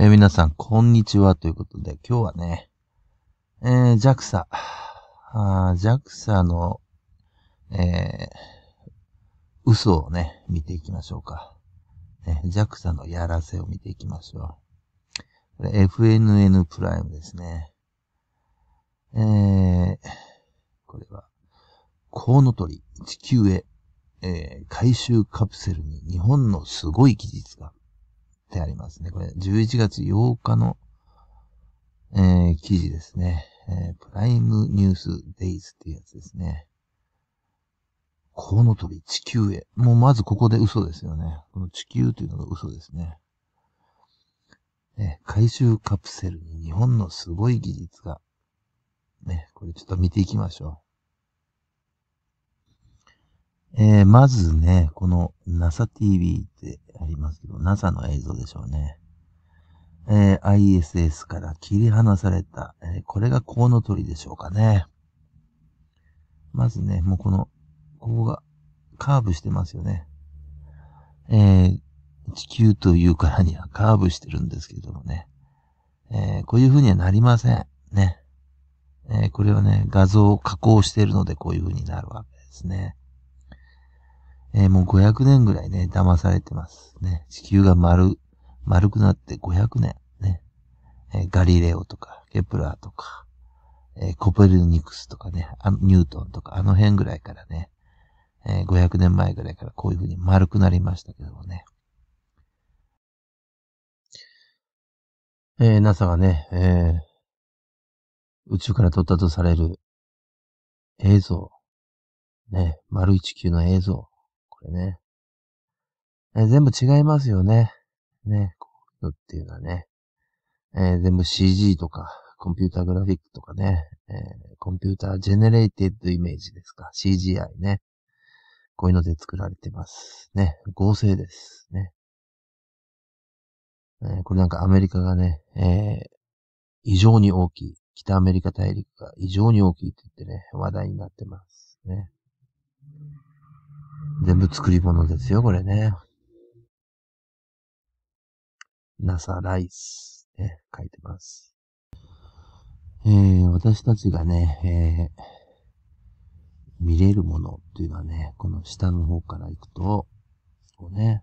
えー、皆さん、こんにちはということで、今日はね、えー、JAXA、JAXA の、えー、嘘をね、見ていきましょうか。ね、JAXA のやらせを見ていきましょう。これ FNN プライムですね。えー、これは、コウノトリ、地球へ、えー、回収カプセルに日本のすごい技術が。ってありますね。これ、11月8日の、えー、記事ですね。えー、プライムニュースデイズっていうやつですね。コウノトリ地球へ。もうまずここで嘘ですよね。この地球というのが嘘ですね。ね、回収カプセルに日本のすごい技術が。ね、これちょっと見ていきましょう。えー、まずね、この NASA TV ってありますけど、NASA の映像でしょうね。えー、ISS から切り離された、えー、これがコウノトリでしょうかね。まずね、もうこの、ここがカーブしてますよね。えー、地球というからにはカーブしてるんですけどもね。えこういう風にはなりません。ね。えこれはね、画像を加工しているのでこういう風になるわけですね。えー、もう500年ぐらいね、騙されてますね。地球が丸、丸くなって500年ね。えー、ガリレオとか、ケプラーとか、えー、コペルニクスとかねあ、ニュートンとか、あの辺ぐらいからね、え500年前ぐらいからこういう風に丸くなりましたけどもね。え NASA がね、え宇宙から撮ったとされる映像、ね、丸地球の映像、これね。えー、全部違いますよね。ね、こういうのっていうのはね。えー、全部 CG とか、コンピュータグラフィックとかね、えー、コンピュータージェネレイテッドイメージですか。CGI ね。こういうので作られてます。ね、合成ですね。ね。えー、これなんかアメリカがね、えー、異常に大きい。北アメリカ大陸が異常に大きいって言ってね、話題になってます。ね。全部作り物ですよ、これね。NASA ライス、ね、書いてます。えー、私たちがね、えー、見れるものっていうのはね、この下の方から行くと、こうね、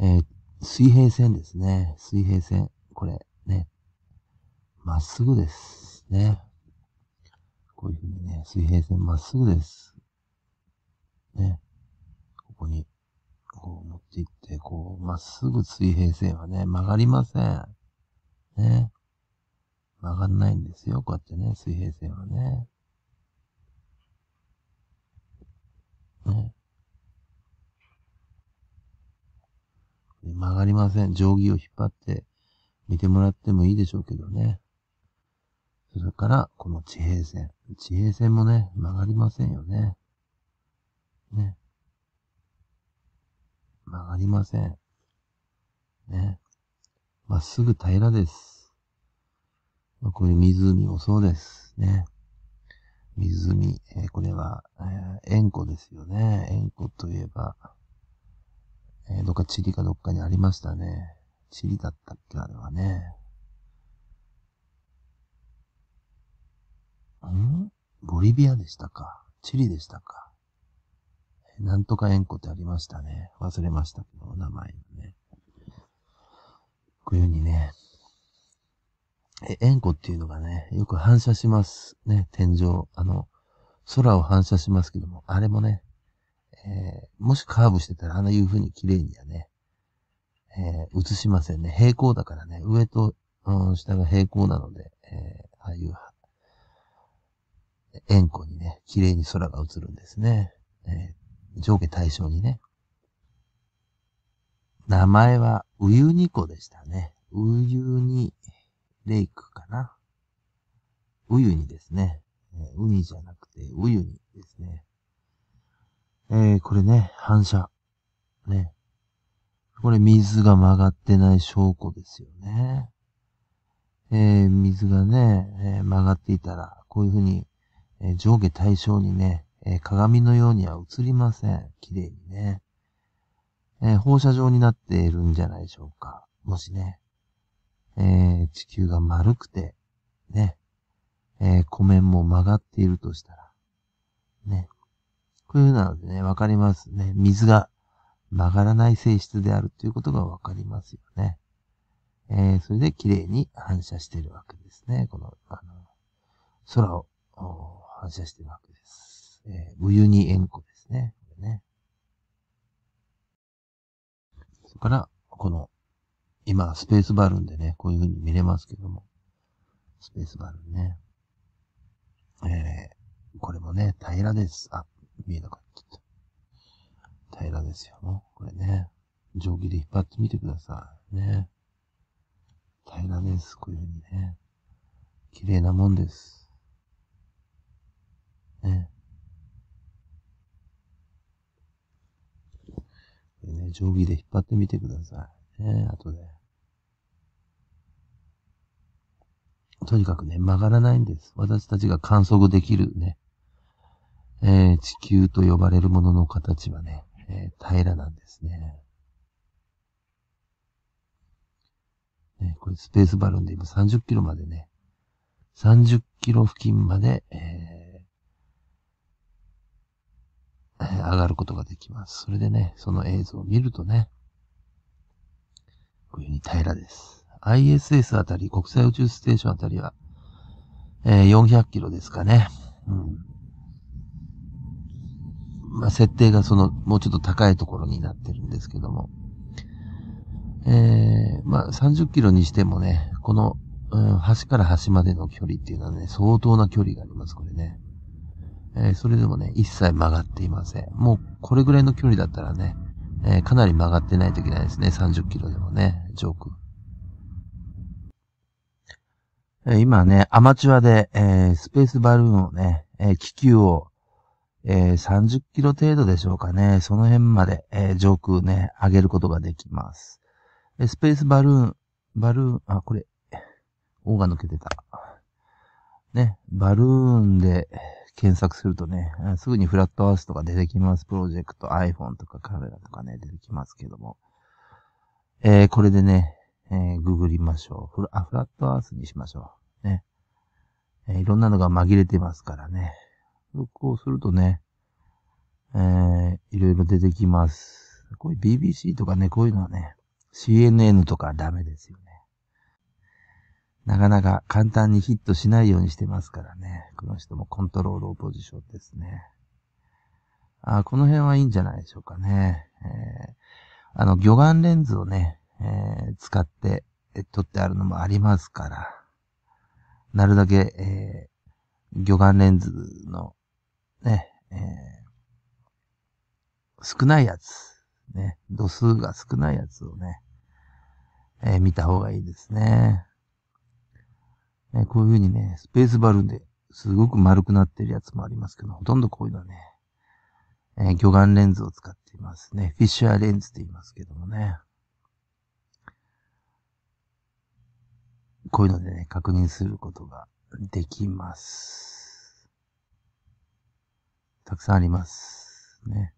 えー、水平線ですね。水平線。これ、ね。まっすぐです。ね。こういうふうにね、水平線まっすぐです。ね。こに、こう持っていって、こう、まっすぐ水平線はね、曲がりません。ね。曲がんないんですよ、こうやってね、水平線はね。ね。曲がりません。定規を引っ張って見てもらってもいいでしょうけどね。それから、この地平線。地平線もね、曲がりませんよね。ね。曲がりません。ね。まっすぐ平らです。まあ、こういう湖もそうです。ね。湖、えー、これは、えー、塩湖ですよね。塩湖といえば、えー、どっかチリかどっかにありましたね。チリだったっけ、あれはね。んボリビアでしたか。チリでしたか。なんとか縁故ってありましたね。忘れましたけど、名前ね。冬にね、え、円弧っていうのがね、よく反射します。ね、天井、あの、空を反射しますけども、あれもね、えー、もしカーブしてたら、あのいう風に綺麗にはね、えー、映しませんね。平行だからね、上と、うん、下が平行なので、えー、ああいう、円弧にね、綺麗に空が映るんですね。え上下対称にね。名前は、ウユニ湖でしたね。ウユニレイクかな。ウユニですね。ウニじゃなくて、ウユニですね。えー、これね、反射。ね。これ水が曲がってない証拠ですよね。えー、水がね、えー、曲がっていたら、こういうふうに、えー、上下対称にね、えー、鏡のようには映りません。綺麗にね。えー、放射状になっているんじゃないでしょうか。もしね、え地球が丸くて、ね、え湖面も曲がっているとしたら、ね。こういうなのでね、わかりますね。水が曲がらない性質であるということがわかりますよね。えー、それで綺麗に反射しているわけですね。この、あの、空を反射しているわけです。えー、ウユニ塩湖ですね。これね。それから、この、今、スペースバルーンでね、こういう風に見れますけども、スペースバルーンね。えー、これもね、平らです。あ、見えなかった。平らですよ、これね。定規で引っ張ってみてください。ね。平らです。こういう風にね。綺麗なもんです。ね。でね、定規で引っ張ってみてください。ね、とで。とにかくね、曲がらないんです。私たちが観測できるね、えー、地球と呼ばれるものの形はね、えー、平らなんですね。ね、これスペースバルーンで今30キロまでね、30キロ付近まで、えー 上がることができます。それでね、その映像を見るとね、こういうふうに平らです。ISS あたり、国際宇宙ステーションあたりは、えー、400キロですかね。うん。まあ、設定がその、もうちょっと高いところになってるんですけども。えー、まあ、30キロにしてもね、この、うん、端から端までの距離っていうのはね、相当な距離があります、これね。えー、それでもね、一切曲がっていません。もうこれぐらいの距離だったらね、えー、かなり曲がってないといけないですね。30キロでもね、上空。えー、今ね、アマチュアで、えー、スペースバルーンをね、え気球を、え30キロ程度でしょうかね、その辺まで、え上空ね、上げることができます。えスペースバルーン、バルーン、あ、これ、王が抜けてた。ね、バルーンで、検索するとね、すぐにフラットアースとか出てきます。プロジェクト、iPhone とかカメラとかね、出てきますけども。えー、これでね、えー、ググりましょう。フラあフラットアースにしましょう。ね。えー、いろんなのが紛れてますからね。こうするとね、えー、いろいろ出てきます。こういう BBC とかね、こういうのはね、CNN とかダメですよね。なかなか簡単にヒットしないようにしてますからね。この人もコントロールポジションですね。あこの辺はいいんじゃないでしょうかね。えー、あの、魚眼レンズをね、えー、使って、え撮ってあるのもありますから、なるだけ、えー、魚眼レンズの、ね、えー、少ないやつ、ね、度数が少ないやつをね、えー、見た方がいいですね。ね、こういう風にね、スペースバルーンですごく丸くなってるやつもありますけど、ほとんどこういうのはね、えー、魚眼レンズを使っていますね。フィッシャーレンズって言いますけどもね。こういうのでね、確認することができます。たくさんあります。ね。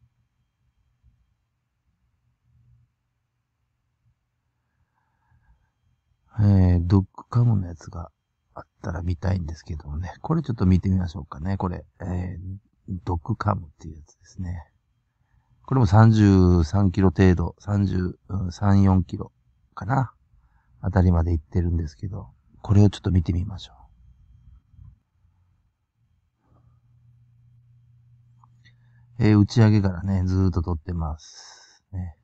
えー、ドッグカモのやつがったら見たいんですけどもね。これちょっと見てみましょうかね。これ、えー、ドッカムっていうやつですね。これも33キロ程度、33、4キロかな。あたりまで行ってるんですけど、これをちょっと見てみましょう。えー、打ち上げからね、ずーっと撮ってます。ね。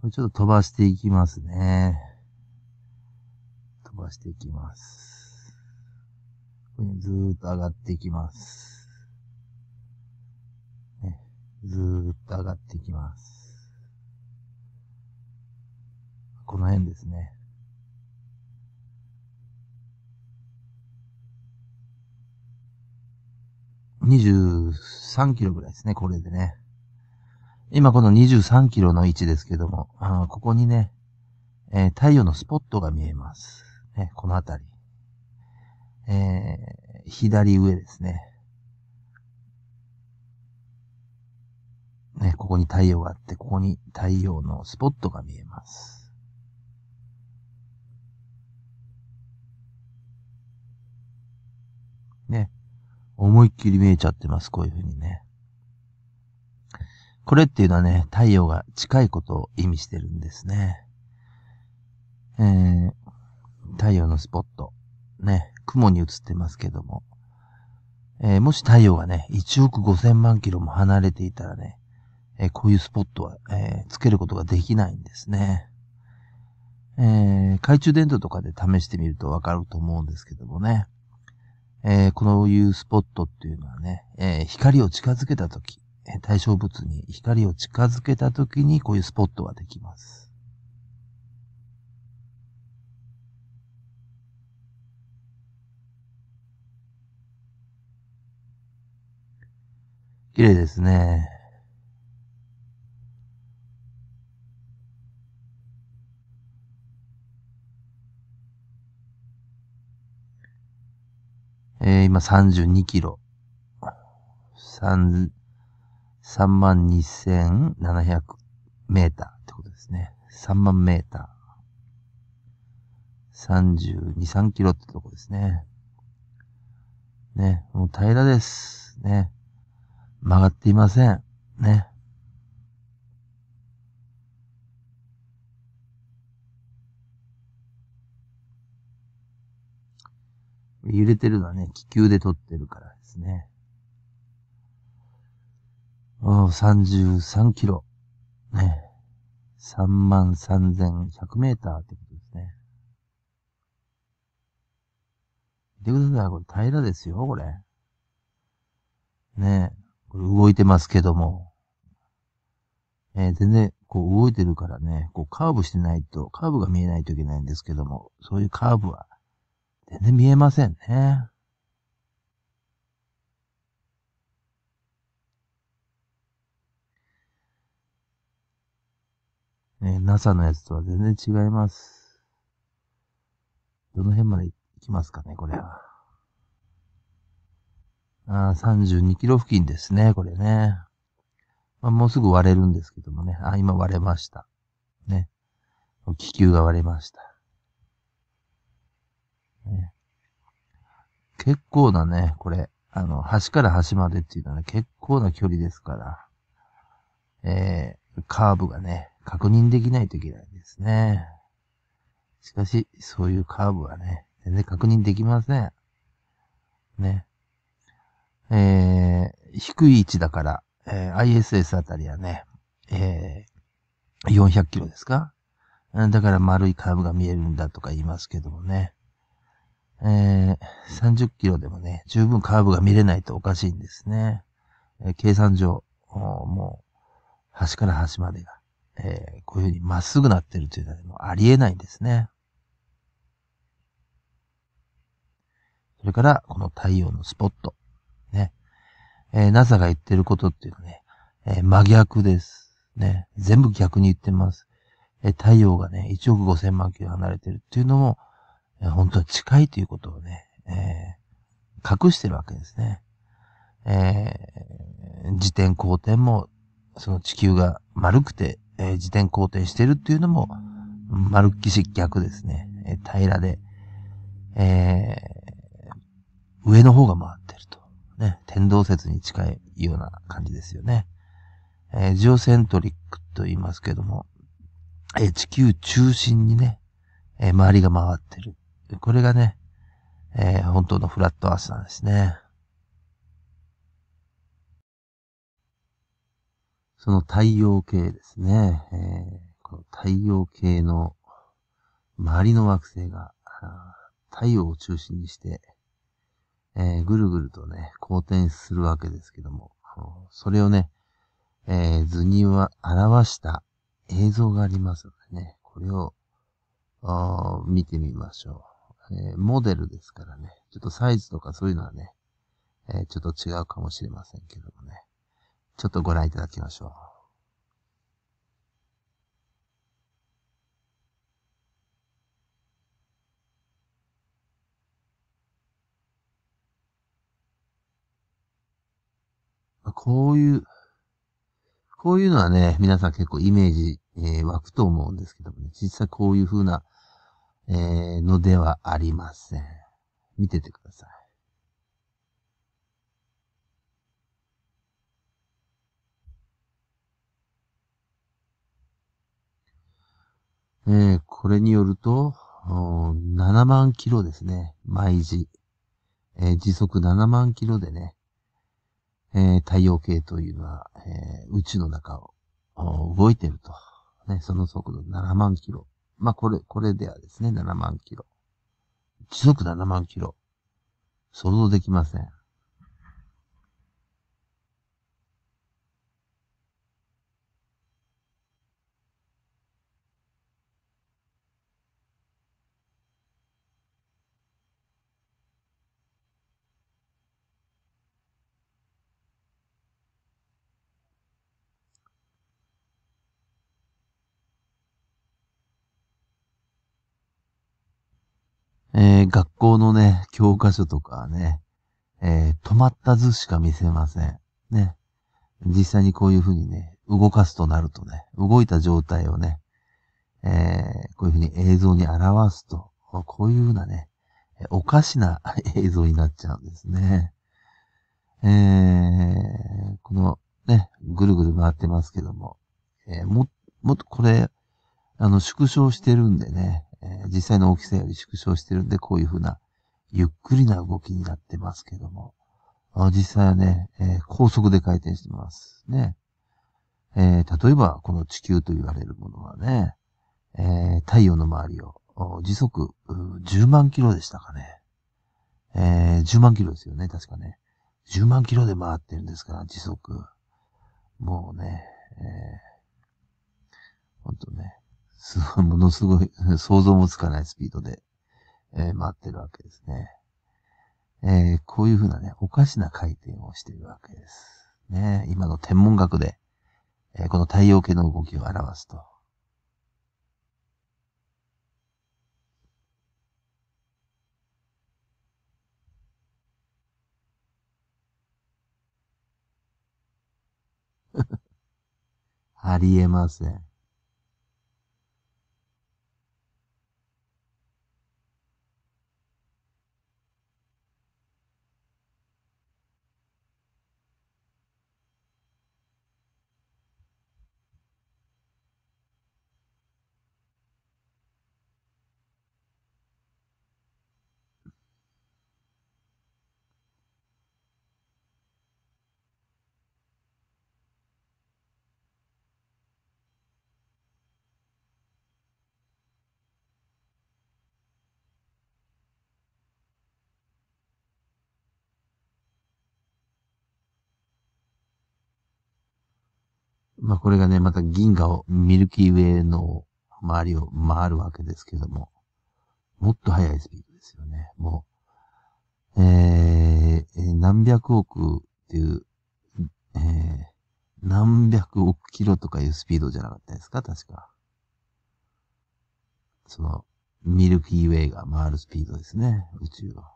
これちょっと飛ばしていきますね。飛ばしていきます。ずーっと上がっていきます。ね、ずーっと上がっていきます。この辺ですね。23キロぐらいですね、これでね。今この23キロの位置ですけども、あここにね、えー、太陽のスポットが見えます。ね、この辺り。えー、左上ですね。ね、ここに太陽があって、ここに太陽のスポットが見えます。ね。思いっきり見えちゃってます。こういう風にね。これっていうのはね、太陽が近いことを意味してるんですね。えー、太陽のスポット。ね。雲に映ってますけども。えー、もし太陽がね、1億5千万キロも離れていたらね、えー、こういうスポットは、えー、つけることができないんですね。えー、懐中電灯とかで試してみるとわかると思うんですけどもね。えー、こういうスポットっていうのはね、えー、光を近づけたとき、え対象物に光を近づけたときにこういうスポットができます。綺麗ですね。えー、今32キロ。三、三万二千七百メーターってことですね。三万メーター。三十二、三キロってとこですね。ね、もう平らです。ね。曲がっていません。ね。揺れてるのはね、気球で撮ってるからですね。お33キロ。ね。33,100メーターってことですね。見てください。これ平らですよ、これ。ね動いてますけども、えー、全然、こう動いてるからね、こうカーブしてないと、カーブが見えないといけないんですけども、そういうカーブは全然見えませんね。え NASA のやつとは全然違います。どの辺まで行きますかね、これは。あ32キロ付近ですね、これね。まあ、もうすぐ割れるんですけどもね。あ、今割れました。ね。気球が割れました。ね、結構なね、これ。あの、端から端までっていうのはね、結構な距離ですから。えー、カーブがね、確認できないといけないですね。しかし、そういうカーブはね、全然確認できません。ね。えー、低い位置だから、えー、ISS あたりはね、えー、400キロですかだから丸いカーブが見えるんだとか言いますけどもね。えー、30キロでもね、十分カーブが見れないとおかしいんですね。えー、計算上、もう、端から端までが、えー、こういうふうにまっすぐなってるというのはもうありえないんですね。それから、この太陽のスポット。えー、NASA が言ってることっていうのね、えー、真逆です。ね。全部逆に言ってます。えー、太陽がね、1億5千万キロ離れてるっていうのも、えー、本当は近いということをね、えー、隠してるわけですね。えー、自転公転も、その地球が丸くて、えー、自転公転してるっていうのも、丸っきし逆ですね。えー、平らで、えー、上の方が回ってると。ね、天動説に近いような感じですよね。えー、ジオセントリックと言いますけども、えー、地球中心にね、えー、周りが回ってる。これがね、えー、本当のフラットアースなんですね。その太陽系ですね。えー、この太陽系の周りの惑星が太陽を中心にしてえー、ぐるぐるとね、好転するわけですけども、それをね、えー、図には表した映像がありますのでね、これを、見てみましょう、えー、モデルですからね、ちょっとサイズとかそういうのはね、えー、ちょっと違うかもしれませんけどもね、ちょっとご覧いただきましょう。こういう、こういうのはね、皆さん結構イメージ、えー、湧くと思うんですけどもね、実際こういう風な、えー、のではありません。見ててください。えー、これによると、7万キロですね。毎時。えー、時速7万キロでね、えー、太陽系というのは、えー、宇宙の中を動いてると。ね、その速度7万キロ。まあ、これ、これではですね、7万キロ。時速7万キロ。想像できません。えー、学校のね、教科書とかね、えー、止まった図しか見せません。ね。実際にこういうふうにね、動かすとなるとね、動いた状態をね、えー、こういうふうに映像に表すと、こういうふうなね、おかしな 映像になっちゃうんですね。えー、このね、ぐるぐる回ってますけども、えー、も、もっとこれ、あの、縮小してるんでね、え実際の大きさより縮小してるんで、こういう風な、ゆっくりな動きになってますけども、実際はね、え高速で回転してますね。え例えば、この地球と言われるものはね、え太陽の周りを時速10万キロでしたかね。え10万キロですよね、確かね。10万キロで回ってるんですから、時速。もうね、えー、ほんとね、す ものすごい、想像もつかないスピードで、えー、回ってるわけですね。えー、こういうふうなね、おかしな回転をしているわけです。ね、今の天文学で、えー、この太陽系の動きを表すと。ありえません。まあこれがね、また銀河を、ミルキーウェイの周りを回るわけですけども、もっと速いスピードですよね。もう、えー、何百億っていう、えー、何百億キロとかいうスピードじゃなかったですか確か。その、ミルキーウェイが回るスピードですね。宇宙は。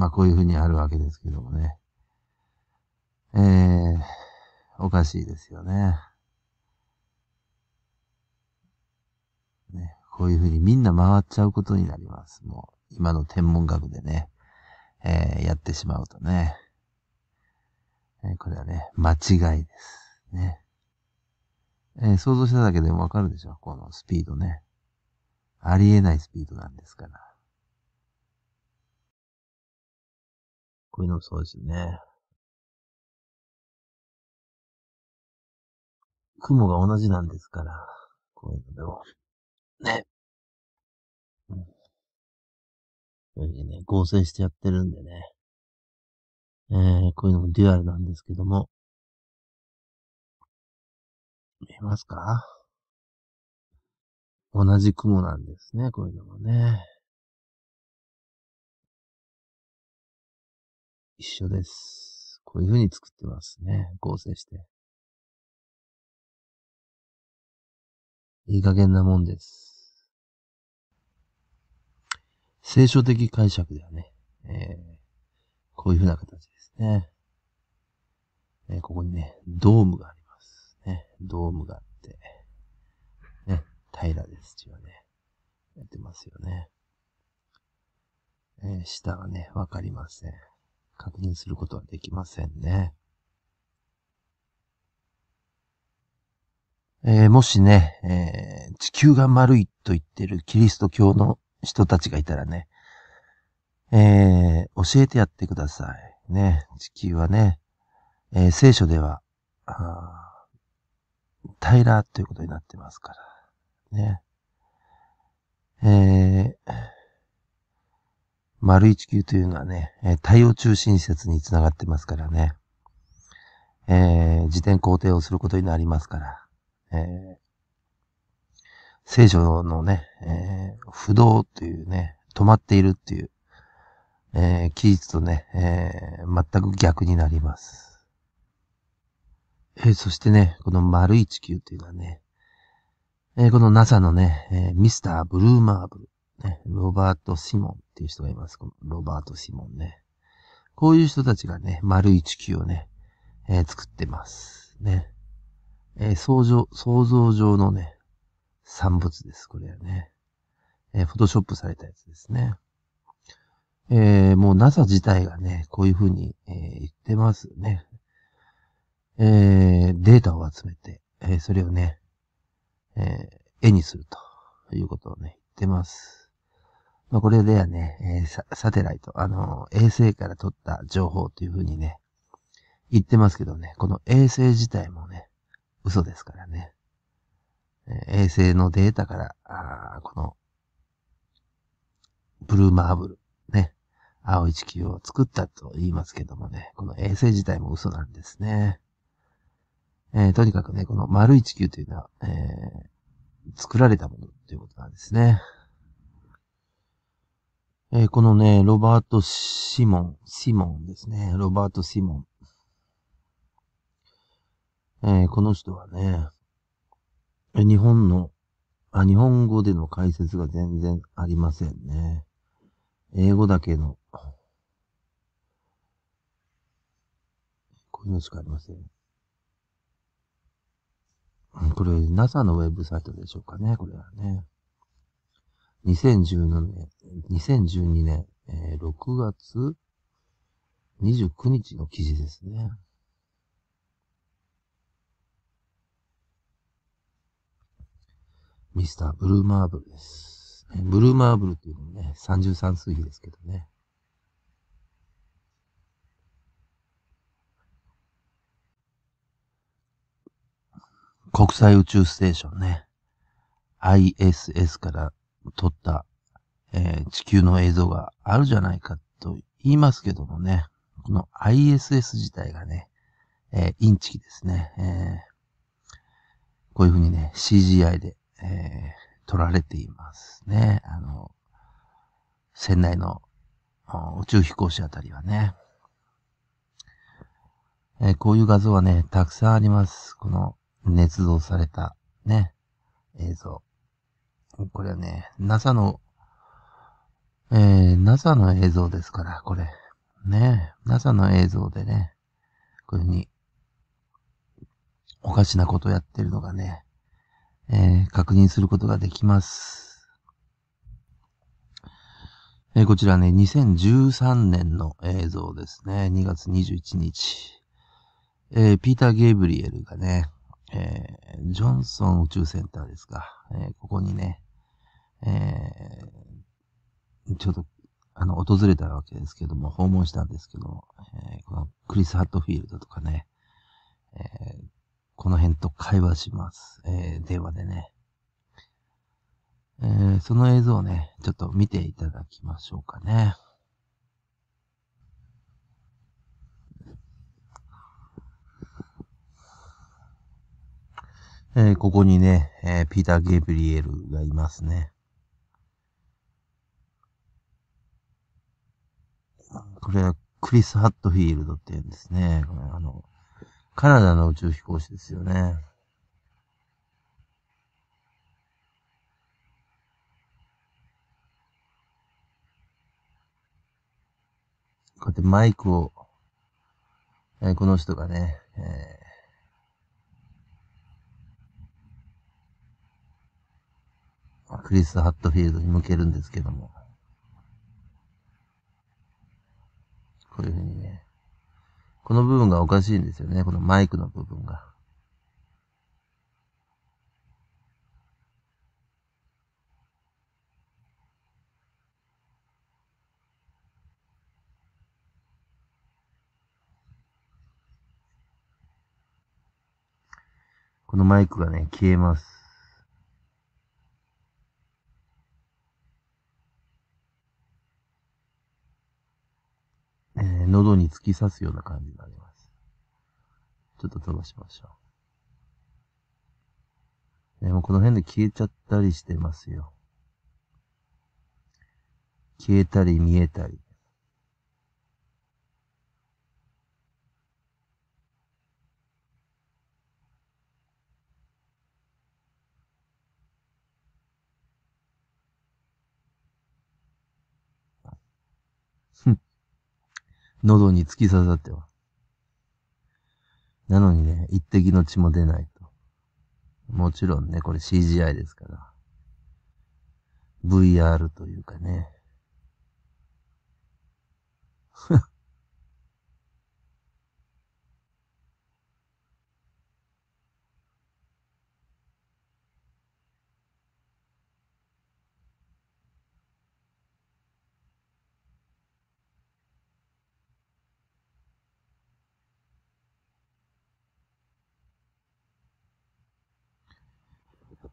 まあこういうふうにあるわけですけどもね。えー、おかしいですよね。ね、こういうふうにみんな回っちゃうことになります。もう、今の天文学でね、えー、やってしまうとね。えー、これはね、間違いです。ね。えー、想像しただけでもわかるでしょこのスピードね。ありえないスピードなんですから。こういうのもそうですよね。雲が同じなんですから、こういうのでも。ね。うん。それにね、合成してやってるんでね。えー、こういうのもデュアルなんですけども。見えますか同じ雲なんですね、こういうのもね。一緒です。こういう風に作ってますね。合成して。いい加減なもんです。聖書的解釈ではね、えー、こういう風な形ですね。えー、ここにね、ドームがあります。ね、ドームがあって、ね、平らです。一応ね、やってますよね。えー、下はね、わかりません。確認することはできませんね。えー、もしね、えー、地球が丸いと言ってるキリスト教の人たちがいたらね、えー、教えてやってください。ね、地球はね、え聖書では、平らということになってますから、ね。えー丸一球というのはね、太陽中心説につながってますからね。えー、自転工程をすることになりますから。えー、聖書のね、えー、不動というね、止まっているっていう、えー、期日とね、えー、全く逆になります。えー、そしてね、この丸一球というのはね、えー、この NASA のね、えー、ミスターブルーマーブル。ね、ロバート・シモンっていう人がいます。このロバート・シモンね。こういう人たちがね、丸い地球をね、えー、作ってます。ね。えー、想像、想像上のね、産物です。これはね。えー、フォトショップされたやつですね。えー、もう NASA 自体がね、こういうふうに、えー、言ってますね。えー、データを集めて、えー、それをね、えー、絵にするということをね、言ってます。まあ、これではね、えサ、サテライト、あの衛星から撮った情報というふうにね、言ってますけどね、この衛星自体もね、嘘ですからね。衛星のデータから、あこの、ブルーマーブル、ね、青い地球を作ったと言いますけどもね、この衛星自体も嘘なんですね。えー、とにかくね、この丸い地球というのは、えー、作られたものということなんですね。えー、このね、ロバート・シモン、シモンですね。ロバート・シモン。えー、この人はね、日本のあ、日本語での解説が全然ありませんね。英語だけの、こういうのしかありません。これ、NASA のウェブサイトでしょうかね、これはね。2017年、2012年、えー、6月29日の記事ですね。ミスターブルーマーブルです。ブルーマーブルっていうのもね、33数比ですけどね。国際宇宙ステーションね。ISS から撮った、えー、地球の映像があるじゃないかと言いますけどもね、この ISS 自体がね、えー、インチキですね、えー、こういうふうにね、CGI で、えー、撮られていますね。あの、船内の宇宙飛行士あたりはね、えー、こういう画像はね、たくさんあります。この捏造されたね、映像。これはね、NASA の、えー、NASA の映像ですから、これ。ね、NASA の映像でね、こういうふうに、おかしなことをやってるのがね、えー、確認することができます。えー、こちらね、2013年の映像ですね。2月21日。えー、ピーター・ゲイブリエルがね、えジョンソン宇宙センターですか。えここにね、えー、ちょっと、あの、訪れたわけですけども、訪問したんですけど、えー、このクリス・ハットフィールドとかね、えー、この辺と会話します。えー、電話でね。えー、その映像をね、ちょっと見ていただきましょうかね。えー、ここにね、えー、ピーター・ゲブリエルがいますね。これはクリス・ハットフィールドって言うんですね。あの、カナダの宇宙飛行士ですよね。こうやってマイクを、えー、この人がね、えークリス・ハットフィールドに向けるんですけども。こね、この部分がおかしいんですよね、このマイクの部分が。このマイクがね、消えます。えー、喉に突き刺すような感じになります。ちょっと飛ばしましょう。ね、もうこの辺で消えちゃったりしてますよ。消えたり見えたり。喉に突き刺さっては。なのにね、一滴の血も出ないと。もちろんね、これ CGI ですから。VR というかね。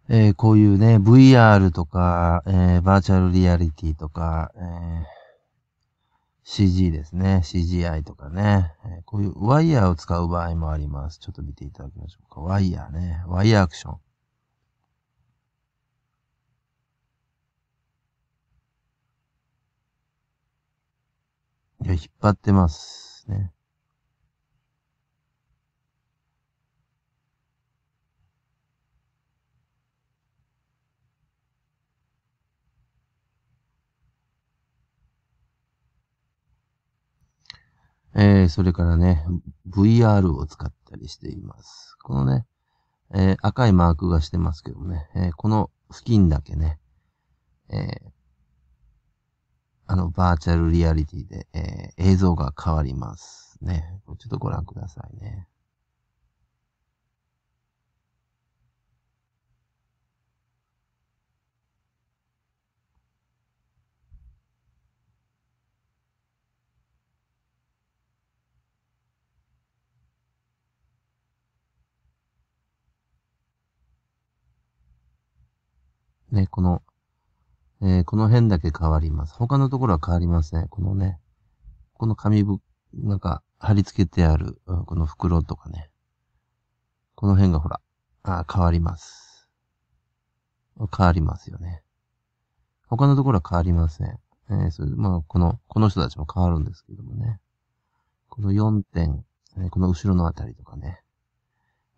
えー、こういうね、VR とか、えー、バーチャルリアリティとか、えー、CG ですね。CGI とかね、えこういうワイヤーを使う場合もあります。ちょっと見ていただきましょうか。ワイヤーね。ワイヤーアクション。いや、引っ張ってます。ね。えー、それからね、VR を使ったりしています。このね、えー、赤いマークがしてますけどね、えー、この付近だけね、えー、あの、バーチャルリアリティで、えー、映像が変わります。ね。ちょっとご覧くださいね。ね、この、えー、この辺だけ変わります。他のところは変わりません。このね、この紙ぶ、なんか貼り付けてある、この袋とかね。この辺がほら、あ変わります。変わりますよね。他のところは変わりません。えー、それまあ、この、この人たちも変わるんですけどもね。この4点、えー、この後ろのあたりとかね。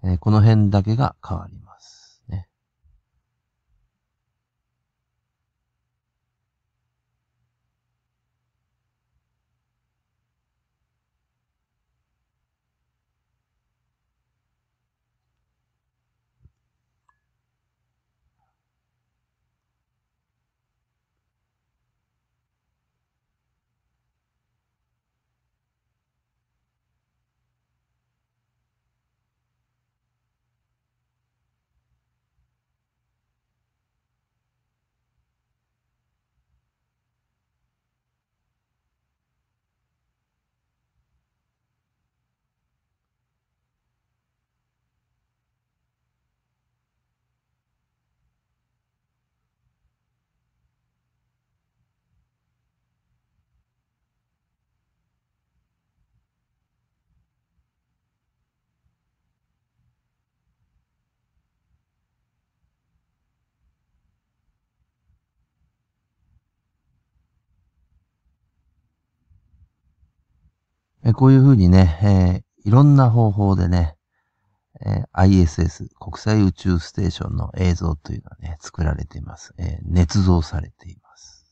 えー、この辺だけが変わります。えこういうふうにね、えー、いろんな方法でね、えー、ISS、国際宇宙ステーションの映像というのはね、作られています。えー、捏造されています。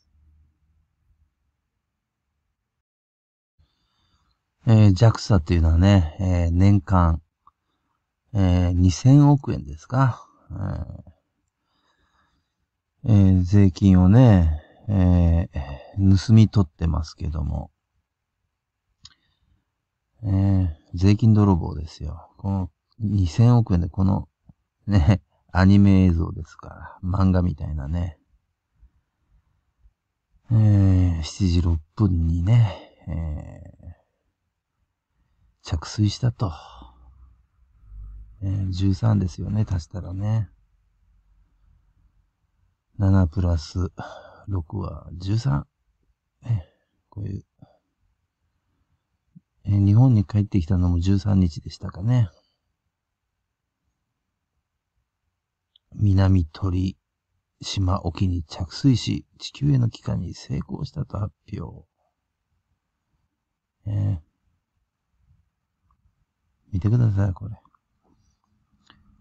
えー、JAXA というのはね、えー、年間、えー、2000億円ですか、えー、税金をね、えー、盗み取ってますけども、えー、税金泥棒ですよ。この2000億円でこの、ね、アニメ映像ですから、漫画みたいなね。えー、7時6分にね、えー、着水したと。えー、13ですよね、足したらね。7プラス6は13。えこういうえー、日本に帰ってきたのも13日でしたかね。南鳥島沖に着水し、地球への帰還に成功したと発表。えー、見てください、これ。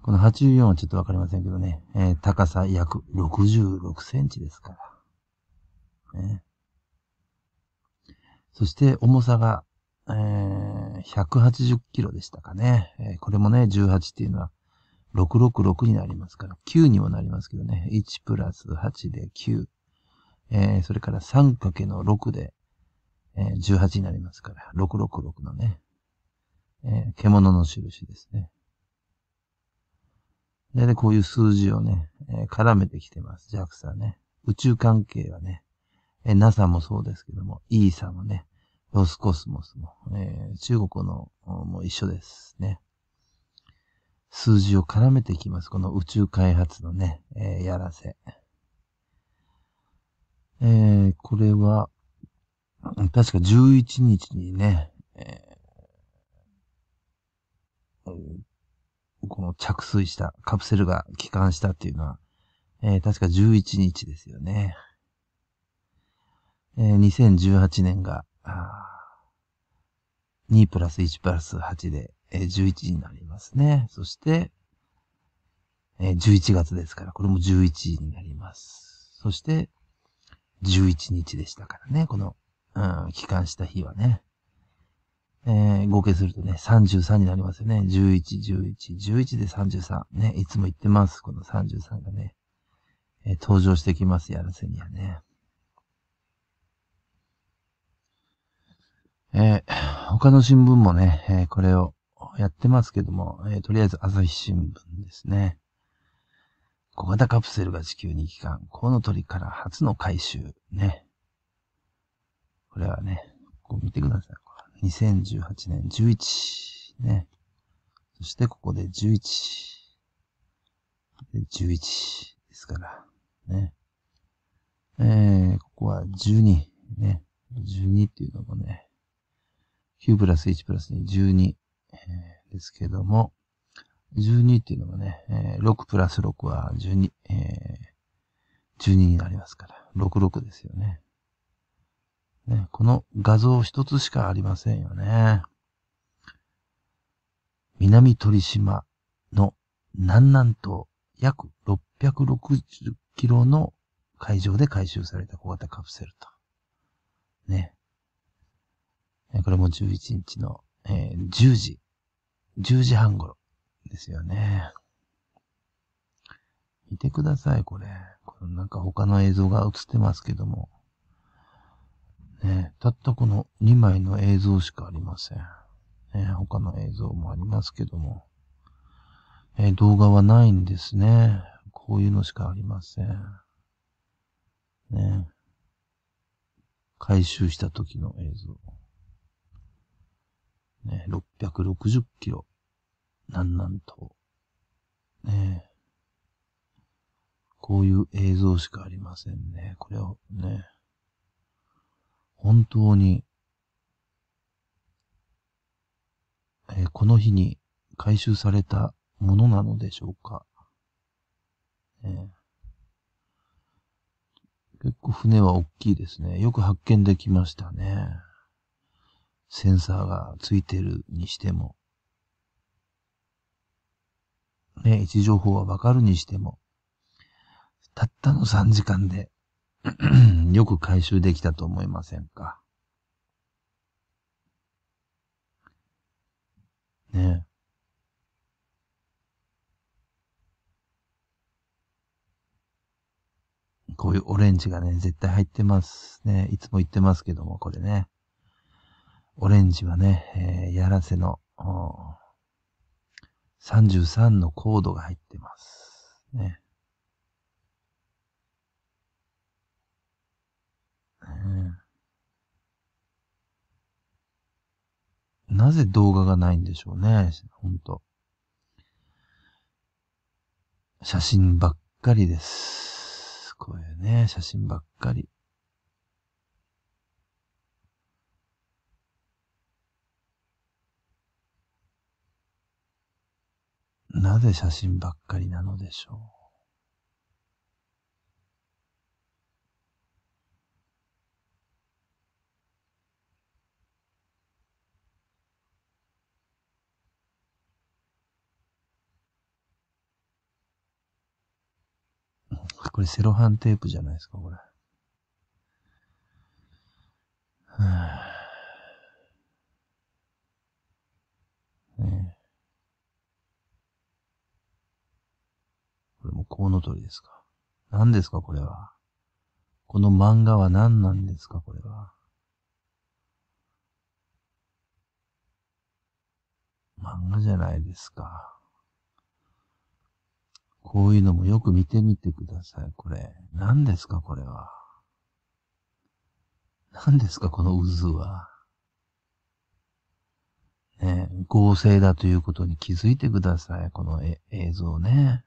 この84はちょっとわかりませんけどね、えー、高さ約66センチですから。ね、そして重さがえー、180キロでしたかね。えー、これもね、18っていうのは、666になりますから、9にもなりますけどね。1プラス8で9。えー、それから 3× の6で、えー、18になりますから、666のね、えー、獣の印ですね。で、ね、こういう数字をね、えー、絡めてきてます。JAXA ね。宇宙関係はね、えー、NASA もそうですけども、ESA もね、ロスコスモスも、えー、中国のも一緒ですね。数字を絡めていきます。この宇宙開発のね、えー、やらせ。えー、これは、確か11日にね、えー、この着水した、カプセルが帰還したっていうのは、えー、確か11日ですよね。えー、2018年が2プラス1プラス8で、えー、11になりますね。そして、えー、11月ですから、これも11になります。そして、11日でしたからね、この、うん、帰還した日はね。えー、合計するとね、33になりますよね。11、11、11で33。ね、いつも言ってます、この33がね。えー、登場してきます、やらせにはね。えー、他の新聞もね、えー、これをやってますけども、えー、とりあえず朝日新聞ですね。小型カプセルが地球に帰還、コウノトリから初の回収、ね。これはね、こう見てください。2018年11、ね。そしてここで11、で11ですから、ね。えー、ここは12、ね。12っていうのもね、9プラス1プラス2、12、えですけども、12っていうのがね、え6プラス6は12、えー、12になりますから、66ですよね。ね、この画像一つしかありませんよね。南鳥島の南南東約660キロの海上で回収された小型カプセルと。ね。これも11日の、えー、10時、10時半頃ですよね。見てください、これ。このなんか他の映像が映ってますけども。ね、たったこの2枚の映像しかありません。ね、他の映像もありますけども。えー、動画はないんですね。こういうのしかありません。ね。回収した時の映像。ね、660キロ、なんなんと、ね、こういう映像しかありませんね。これをね、本当に、えー、この日に回収されたものなのでしょうか。ね、結構船は大きいですね。よく発見できましたね。センサーがついてるにしても、ね、位置情報はわかるにしても、たったの3時間でよく回収できたと思いませんか。ねこういうオレンジがね、絶対入ってますね。いつも言ってますけども、これね。オレンジはね、えー、やらせの、33のコードが入ってます。ね。ねなぜ動画がないんでしょうね。ほんと。写真ばっかりです。こういうね、写真ばっかり。なぜ写真ばっかりなのでしょう。これセロハンテープじゃないですか、これ。はあこれもコウノトリですか。何ですか、これは。この漫画は何なんですか、これは。漫画じゃないですか。こういうのもよく見てみてください、これ。何ですか、これは。何ですか、この渦は。ね、合成だということに気づいてください、この映像ね。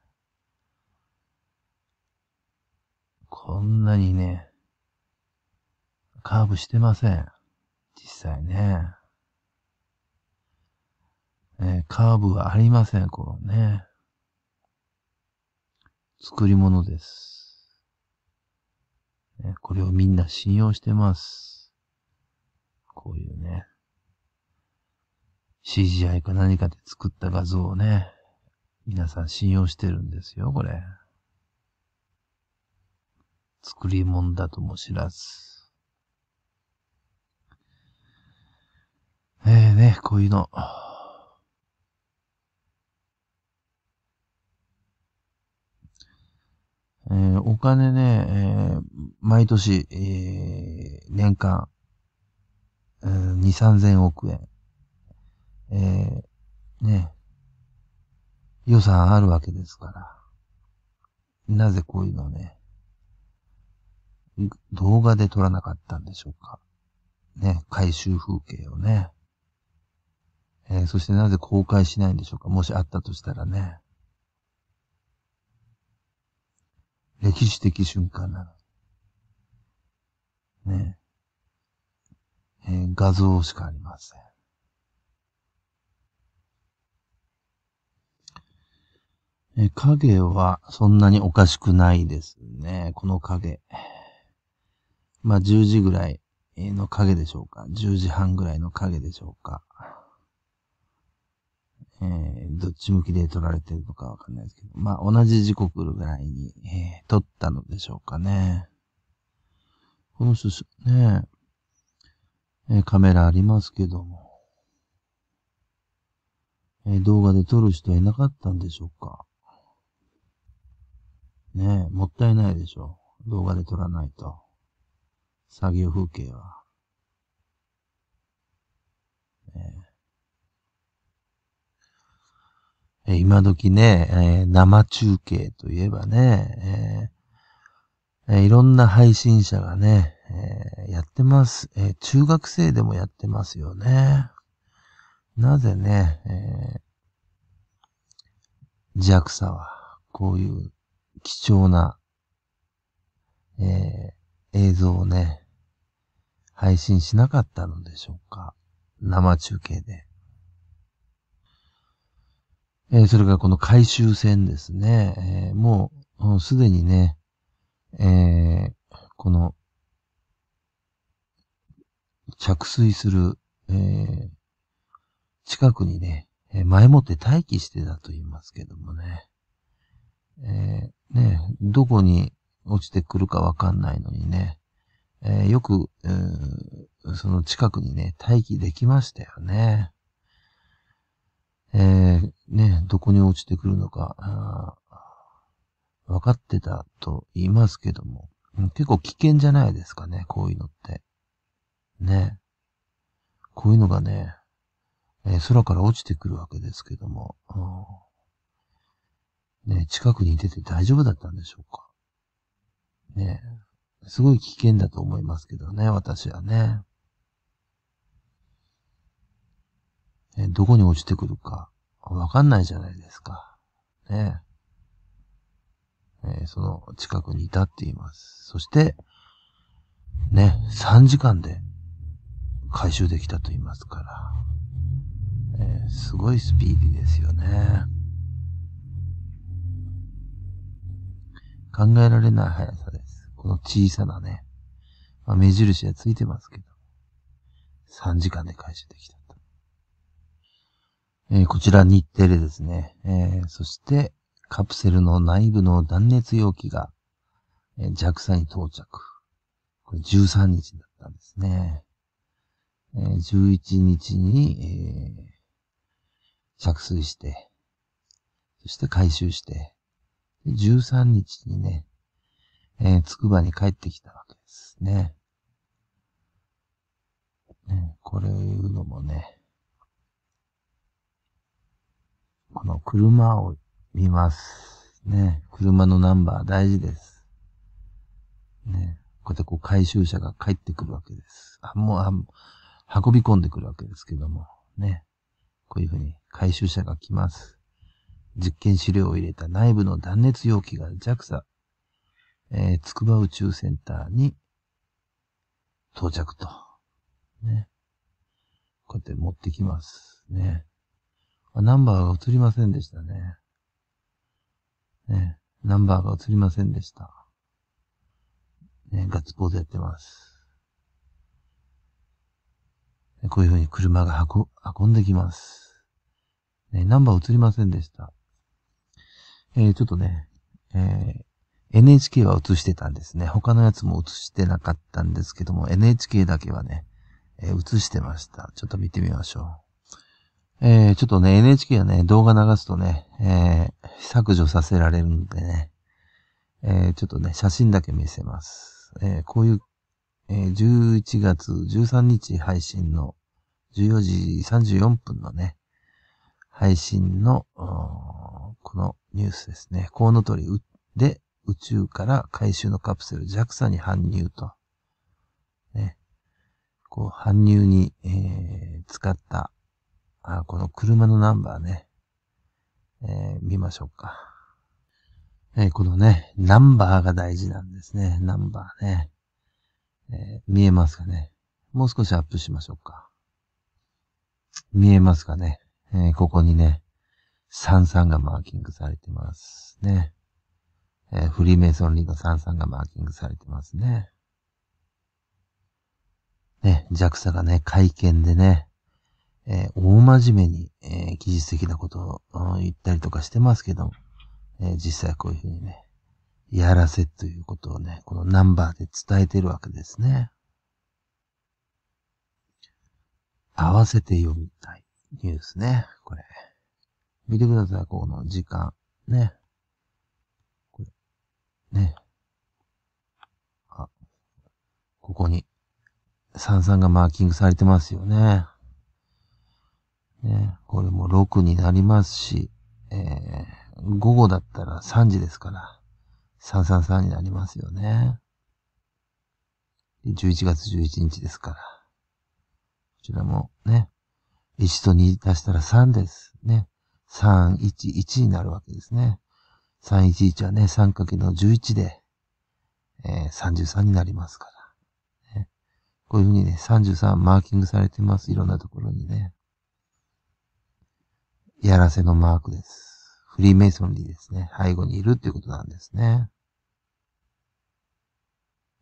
こんなにね、カーブしてません。実際ね。えー、カーブはありません、このね。作り物です、ね。これをみんな信用してます。こういうね。CGI か何かで作った画像をね、皆さん信用してるんですよ、これ。作り物だとも知らず。ええー、ね、こういうの。えー、お金ね、えー、毎年、えー、年間、えー、2、3000億円、えー、ね、予算あるわけですから。なぜこういうのね、動画で撮らなかったんでしょうか。ね、回収風景をね。えー、そしてなぜ公開しないんでしょうか。もしあったとしたらね。歴史的瞬間なの。ねえー、画像しかありません。え影はそんなにおかしくないですね。この影。まあ、10時ぐらいの影でしょうか。10時半ぐらいの影でしょうか。えー、どっち向きで撮られてるのかわかんないですけど、まあ、同じ時刻ぐらいに、えー、撮ったのでしょうかね。この人ね、えー、カメラありますけども、えー、動画で撮る人はいなかったんでしょうか。ねえ、もったいないでしょう。動画で撮らないと。作業風景は。えー、今時ね、えー、生中継といえばね、えー、えー、いろんな配信者がね、えー、やってます、えー。中学生でもやってますよね。なぜね、えー、JAXA はこういう貴重な、えー、映像をね、配信しなかったのでしょうか。生中継で。えー、それからこの回収戦ですね。えー、もう、すでにね、えー、この、着水する、えー、近くにね、前もって待機してたと言いますけどもね。えー、ね、どこに落ちてくるかわかんないのにね、えー、よく、その近くにね、待機できましたよね。えー、ね、どこに落ちてくるのか、分かってたと言いますけども、結構危険じゃないですかね、こういうのって。ね。こういうのがね、えー、空から落ちてくるわけですけども、ね、近くに出て大丈夫だったんでしょうか。ねえ、すごい危険だと思いますけどね、私はね。えどこに落ちてくるか、わかんないじゃないですか。ねえ。その近くにいたって言います。そして、ね、3時間で回収できたと言いますから、えすごいスピーディーですよね。考えられない速さです。この小さなね、まあ、目印はついてますけど、3時間で回収できたと。えー、こちら日テレですね。えー、そして、カプセルの内部の断熱容器が、えー、JAXA に到着。これ13日だったんですね。えー、11日に、えー、着水して、そして回収して、13日にね、えー、つくばに帰ってきたわけですね。ね、これいうのもね、この車を見ます。ね、車のナンバー大事です。ね、こうやってこう回収車が帰ってくるわけです。あ、もう、あ運び込んでくるわけですけども、ね、こういうふうに回収車が来ます。実験資料を入れた内部の断熱容器が JAXA、えー、筑波宇宙センターに到着と。ね。こうやって持ってきますね。あナンバーが映りませんでしたね。ね。ナンバーが映りませんでした。ね、ガッツポーズやってます。こういうふうに車が運んできます。ね、ナンバー映りませんでした。えちょっとね、えー、NHK は映してたんですね。他のやつも映してなかったんですけども、NHK だけはね、えー、映してました。ちょっと見てみましょう。えー、ちょっとね、NHK はね、動画流すとね、えー、削除させられるんでね、えー、ちょっとね、写真だけ見せます。えー、こういう、えー、11月13日配信の14時34分のね、配信の、このニュースですね。コウノトリで宇宙から回収のカプセル JAXA に搬入と。ね。こう、搬入に、えー、使ったあ、この車のナンバーね。えー、見ましょうか。えー、このね、ナンバーが大事なんですね。ナンバーね。え見えますかね。もう少しアップしましょうか。見えますかね。えー、ここにね、33がマーキングされてますね。えー、フリーメイソンリーの33がマーキングされてますね。ね、JAXA がね、会見でね、えー、大真面目に、えー、技術的なことを言ったりとかしてますけどえ実際こういうふうにね、やらせということをね、このナンバーで伝えてるわけですね。合わせて読みたい。ニュースね、これ。見てください、この時間。ね。これ。ね。あ、ここに、33がマーキングされてますよね。ね、これも6になりますし、えー、午後だったら3時ですから、333になりますよね。11月11日ですから。こちらもね、1と2出したら3です。ね。311になるわけですね。311はね、3× の11で、えー、33になりますから、ね。こういうふうにね、33マーキングされてます。いろんなところにね。やらせのマークです。フリーメイソンリーですね。背後にいるっていうことなんですね。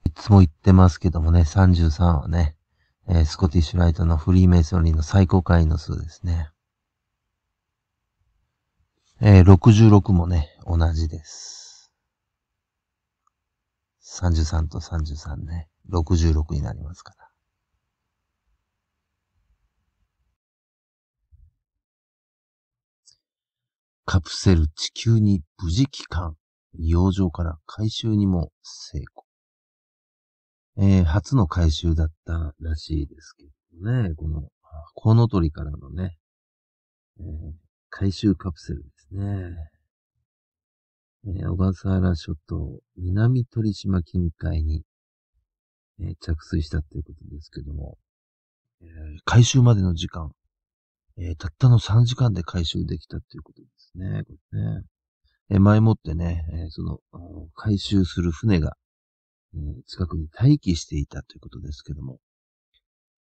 いつも言ってますけどもね、33はね、えー、スコティッシュライトのフリーメイソンリーの最高会員の数ですね。えー、66もね、同じです。33と33ね、66になりますから。カプセル地球に無事帰還。洋上から回収にも成功。えー、初の回収だったらしいですけどね、この、コウノトリからのね、えー、回収カプセルですね。えー、小笠原諸島、南鳥島近海に、え着水したということですけども、え回収までの時間、えたったの3時間で回収できたということですね。これねえ前もってね、えその、回収する船がえー、近くに待機していたということですけども、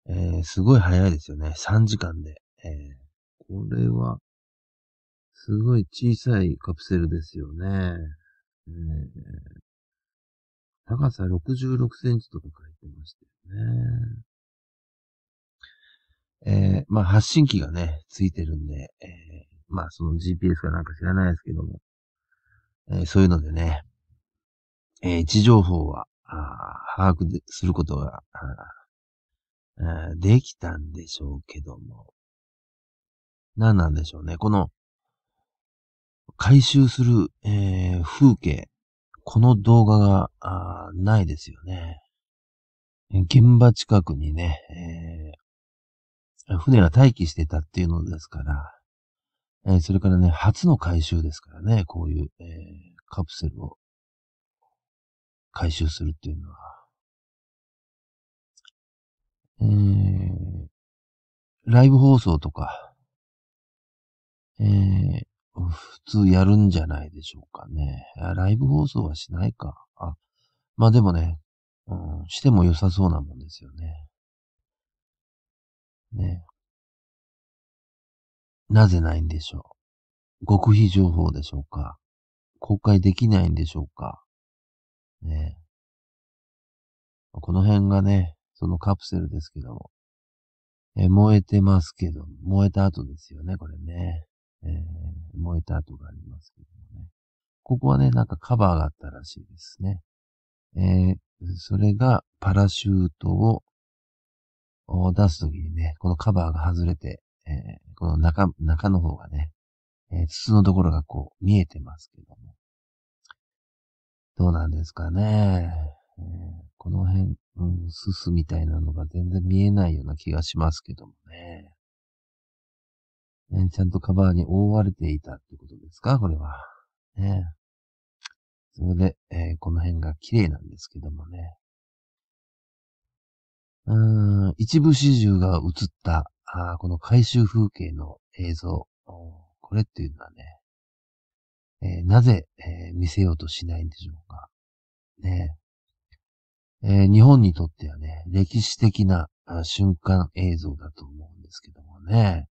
えー、すごい早いですよね。3時間で。えー、これは、すごい小さいカプセルですよね。えー、高さ66センチとか書いてましたよね。えー、まあ発信機がね、ついてるんで、えー、まあその GPS かなんか知らないですけども、えー、そういうのでね、えー、位置情報は、把握することが、できたんでしょうけども。何なんでしょうね。この、回収する、えー、風景。この動画が、ないですよね。現場近くにね、えー、船が待機してたっていうのですから、えー、それからね、初の回収ですからね、こういう、えー、カプセルを回収するっていうのは。えー、ライブ放送とか、えー、普通やるんじゃないでしょうかね。ライブ放送はしないか。あ、まあでもね、うん、しても良さそうなもんですよね。ね。なぜないんでしょう。極秘情報でしょうか。公開できないんでしょうか。ねこの辺がね、そのカプセルですけども。え燃えてますけど、燃えた後ですよね、これね。えー、燃えた後がありますけどもね。ここはね、なんかカバーがあったらしいですね。えー、それがパラシュートを出すときにね、このカバーが外れて、えー、この中、中の方がね、えー、筒のところがこう見えてますけども、どうなんですかね。えこの辺、うん、すすみたいなのが全然見えないような気がしますけどもね。ねちゃんとカバーに覆われていたってことですかこれは。ねそれで、えー、この辺が綺麗なんですけどもね。うん、一部始終が映った、あこの回収風景の映像。これっていうのはね、えー、なぜ、えー、見せようとしないんでしょうか。ねえー、日本にとってはね、歴史的な瞬間映像だと思うんですけどもね、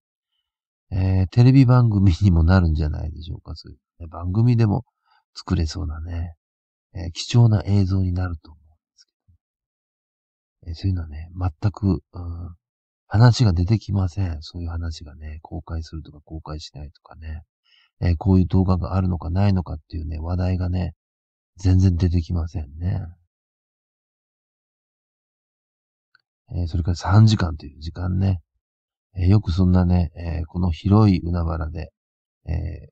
えテレビ番組にもなるんじゃないでしょうか。そういう番組でも作れそうなね、え貴重な映像になると思うんですけど、えそういうのはね、全く、話が出てきません。そういう話がね、公開するとか公開しないとかね。えー、こういう動画があるのかないのかっていうね、話題がね、全然出てきませんね。えー、それから3時間という時間ね。えー、よくそんなね、えこの広い海原で、え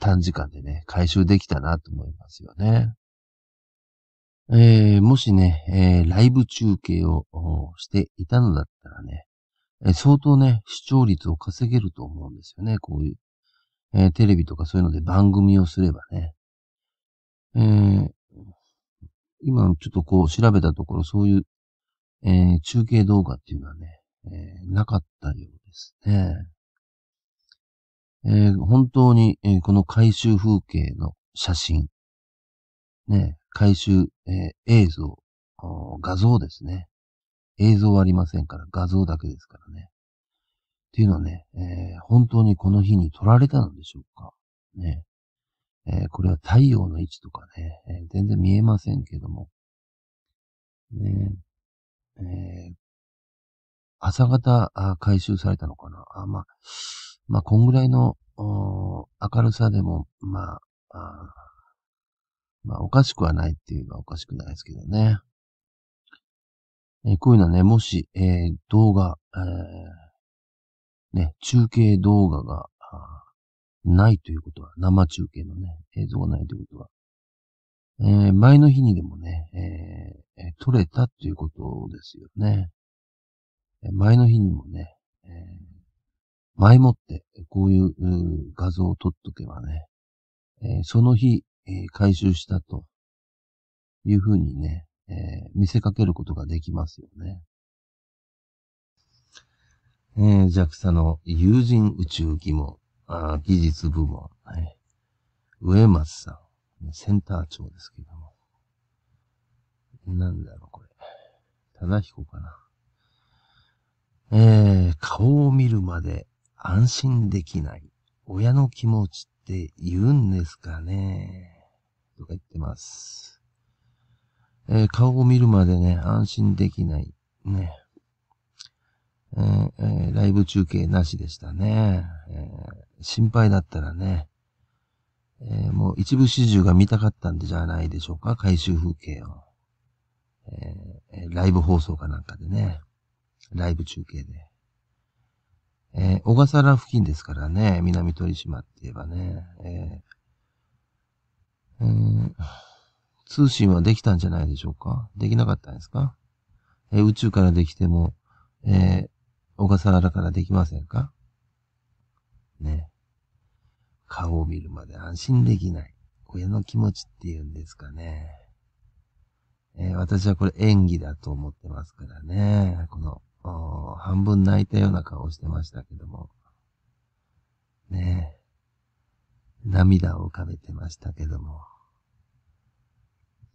短時間でね、回収できたなと思いますよね。えー、もしね、えー、ライブ中継をしていたのだったらね、えー、相当ね、視聴率を稼げると思うんですよね、こういうえー、テレビとかそういうので番組をすればね、えー、今ちょっとこう調べたところ、そういう、えー、中継動画っていうのはね、えー、なかったようですね。えー、本当に、えー、この回収風景の写真、ね、回収、えー、映像、画像ですね。映像はありませんから、画像だけですからね。っていうのはね、えー、本当にこの日に撮られたのでしょうか。ね。えー、これは太陽の位置とかね、えー、全然見えませんけども。ねえー、朝方あ回収されたのかな。あまあ、まあ、こんぐらいの明るさでも、まあ、あまあ、おかしくはないっていうのはおかしくないですけどね。えー、こういうのはね、もし、えー、動画、えー、ね、中継動画が、ないということは、生中継のね、映像がないということは、えー、前の日にでもね、えー、撮れたということですよね。前の日にもね、えー、前もって、こういう画像を撮っとけばね、えー、その日、えー、回収したというふうにね、え見せかけることができますよね。えー、JAXA の友人宇宙技問、あ技術部門、はい、上松さん、センター長ですけども。なんだろう、これ。たひ彦かな。えー、顔を見るまで安心できない。親の気持ちって言うんですかね。とか言ってます。えー、顔を見るまでね、安心できない。ね。えーえライブ中継なしでしたね。えー、心配だったらね、えー、もう一部始終が見たかったんじゃないでしょうか、回収風景を。えー、ライブ放送かなんかでね、ライブ中継で。えー、小笠原付近ですからね、南鳥島って言えばね、えー、えー、通信はできたんじゃないでしょうかできなかったんですか、えー、宇宙からできても、え小笠原からできませんかね顔を見るまで安心できない。親の気持ちっていうんですかね。えー、私はこれ演技だと思ってますからね。この、半分泣いたような顔してましたけども。ね涙を浮かべてましたけども。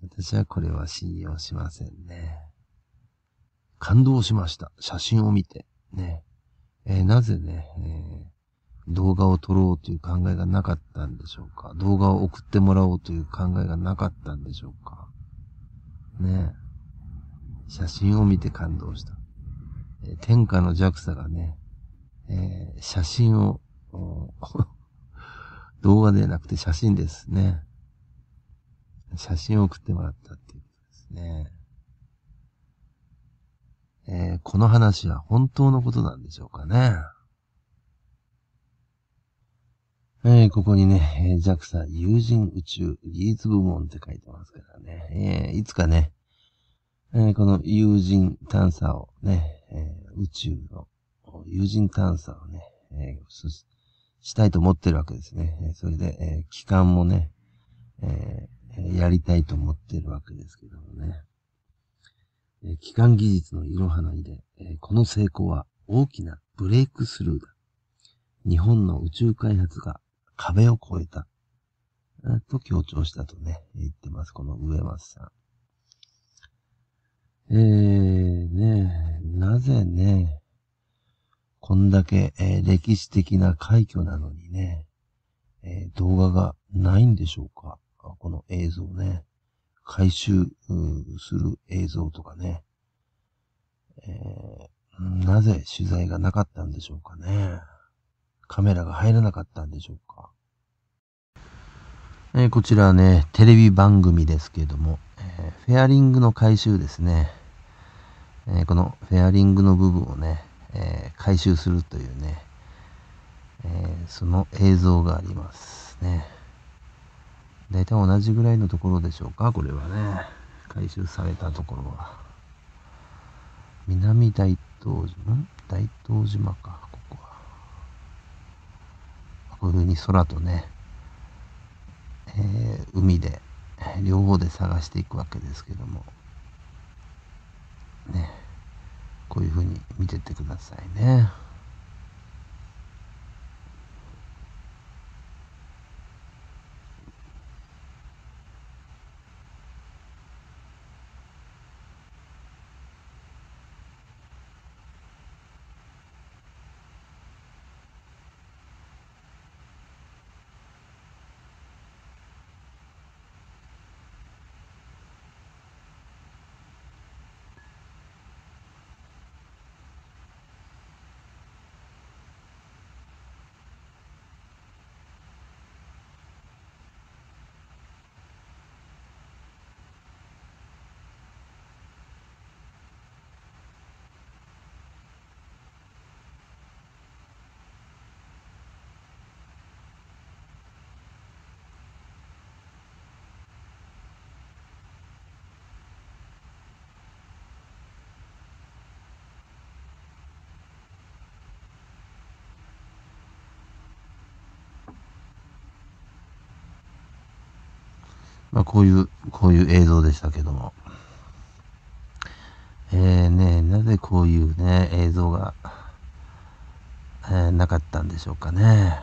私はこれは信用しませんね。感動しました。写真を見て。ね、えー、なぜね、えー、動画を撮ろうという考えがなかったんでしょうか動画を送ってもらおうという考えがなかったんでしょうかね写真を見て感動した。えー、天下の弱さがね、え写真を、動画でなくて写真ですね。写真を送ってもらったっていうことですね。えー、この話は本当のことなんでしょうかね。えー、ここにね、JAXA 友人宇宙技術部門って書いてますからね。えー、いつかね、えー、この友人探査をね、え宇宙の友人探査をね、えししたいと思ってるわけですね。それで、え期間もね、えやりたいと思ってるわけですけどもね。え機関技術のいろはないで、えこの成功は大きなブレイクスルーだ。日本の宇宙開発が壁を越えた。と強調したとね、言ってます。この上松さん。えー、ねなぜね、こんだけ、えー、歴史的な快挙なのにね、えー、動画がないんでしょうかこの映像ね。回収する映像とかね、えー、なぜ取材がなかったんでしょうかね。カメラが入らなかったんでしょうか。えー、こちらはね、テレビ番組ですけども、えー、フェアリングの回収ですね。えー、このフェアリングの部分をね、え回収するというね、えその映像がありますね。大体同じぐらいのところでしょうか、これはね。回収されたところは。南大東島、大東島か、ここは。こういうふうに空とね、えー、海で、両方で探していくわけですけども。ね。こういうふうに見てってくださいね。こういう、こういう映像でしたけども。えー、ね、なぜこういうね、映像が、えー、なかったんでしょうかね。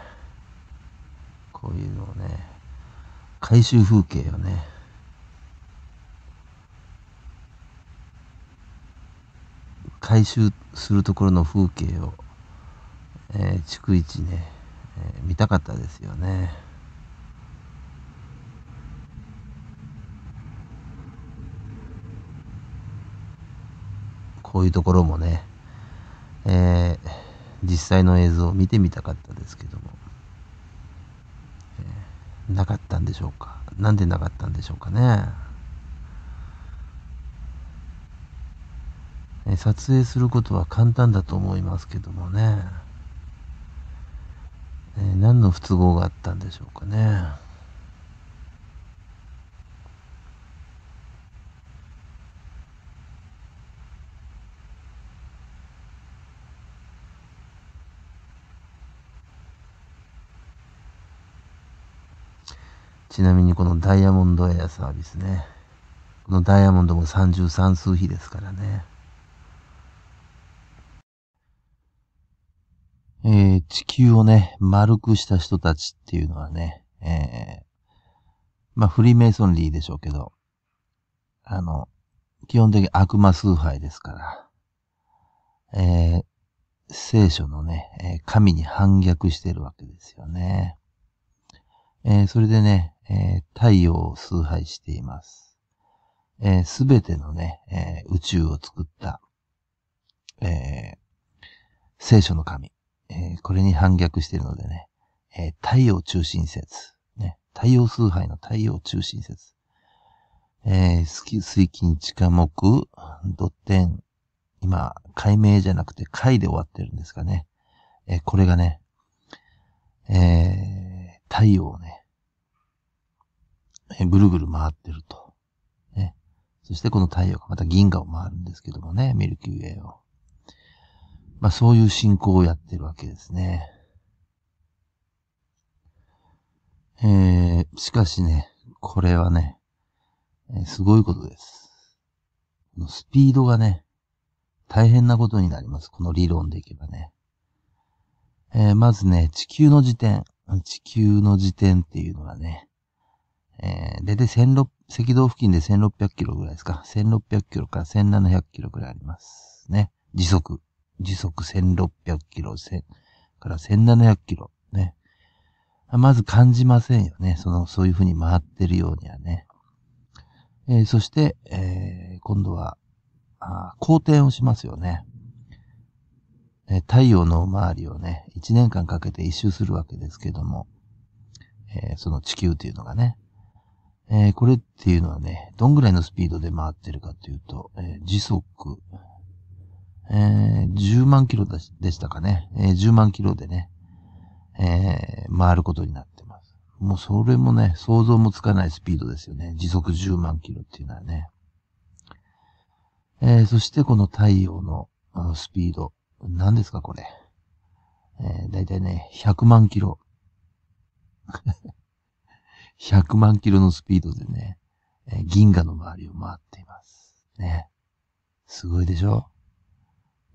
こういうのをね、回収風景をね、回収するところの風景を、えー、逐一ね、えー、見たかったですよね。こういうところもね、えー、実際の映像を見てみたかったですけども、えー、なかったんでしょうかなんでなかったんでしょうかね、えー、撮影することは簡単だと思いますけどもね、えー、何の不都合があったんでしょうかねちなみにこのダイヤモンドエアサービスね。このダイヤモンドも33数比ですからね。えー、地球をね、丸くした人たちっていうのはね、えー、まあ、フリーメイソンリーでしょうけど、あの、基本的に悪魔崇拝ですから、えー、聖書のね、え神に反逆してるわけですよね。えー、それでね、えー、太陽を崇拝しています。す、えー、べ、てのね、えー、宇宙を作った、え聖書の神、えこれに反逆しているのでね、え太陽中心説、ね、太陽崇拝の太陽中心説、え水金地下木、土天、今、解明じゃなくて解で終わってるんですかね。えこれがね、え太陽をね、ぐるぐる回ってると。ね。そしてこの太陽がまた銀河を回るんですけどもね、ミルキーウェイを。まあそういう進行をやってるわけですね。えー、しかしね、これはね、えー、すごいことです。このスピードがね、大変なことになります。この理論でいけばね。えー、まずね、地球の時点。地球の時点っていうのはね、えー、で、で、16、赤道付近で1600キロぐらいですか。1600キロから1700キロぐらいありますね。時速。時速1600キロ、から1700キロ。ね。まず感じませんよね。その、そういう風に回ってるようにはね。えー、そして、えー、今度は、あ公転をしますよね。えー、太陽の周りをね、1年間かけて一周するわけですけども、えー、その地球というのがね。えー、これっていうのはね、どんぐらいのスピードで回ってるかというと、えー、時速、えー、10万キロでしたかね、えー、10万キロでね、えー、回ることになってます。もうそれもね、想像もつかないスピードですよね。時速10万キロっていうのはね。えー、そしてこの太陽のスピード。何ですかこれ。えー、だいたいね、100万キロ。100万キロのスピードでね、え銀河の周りを回っています。ね。すごいでしょ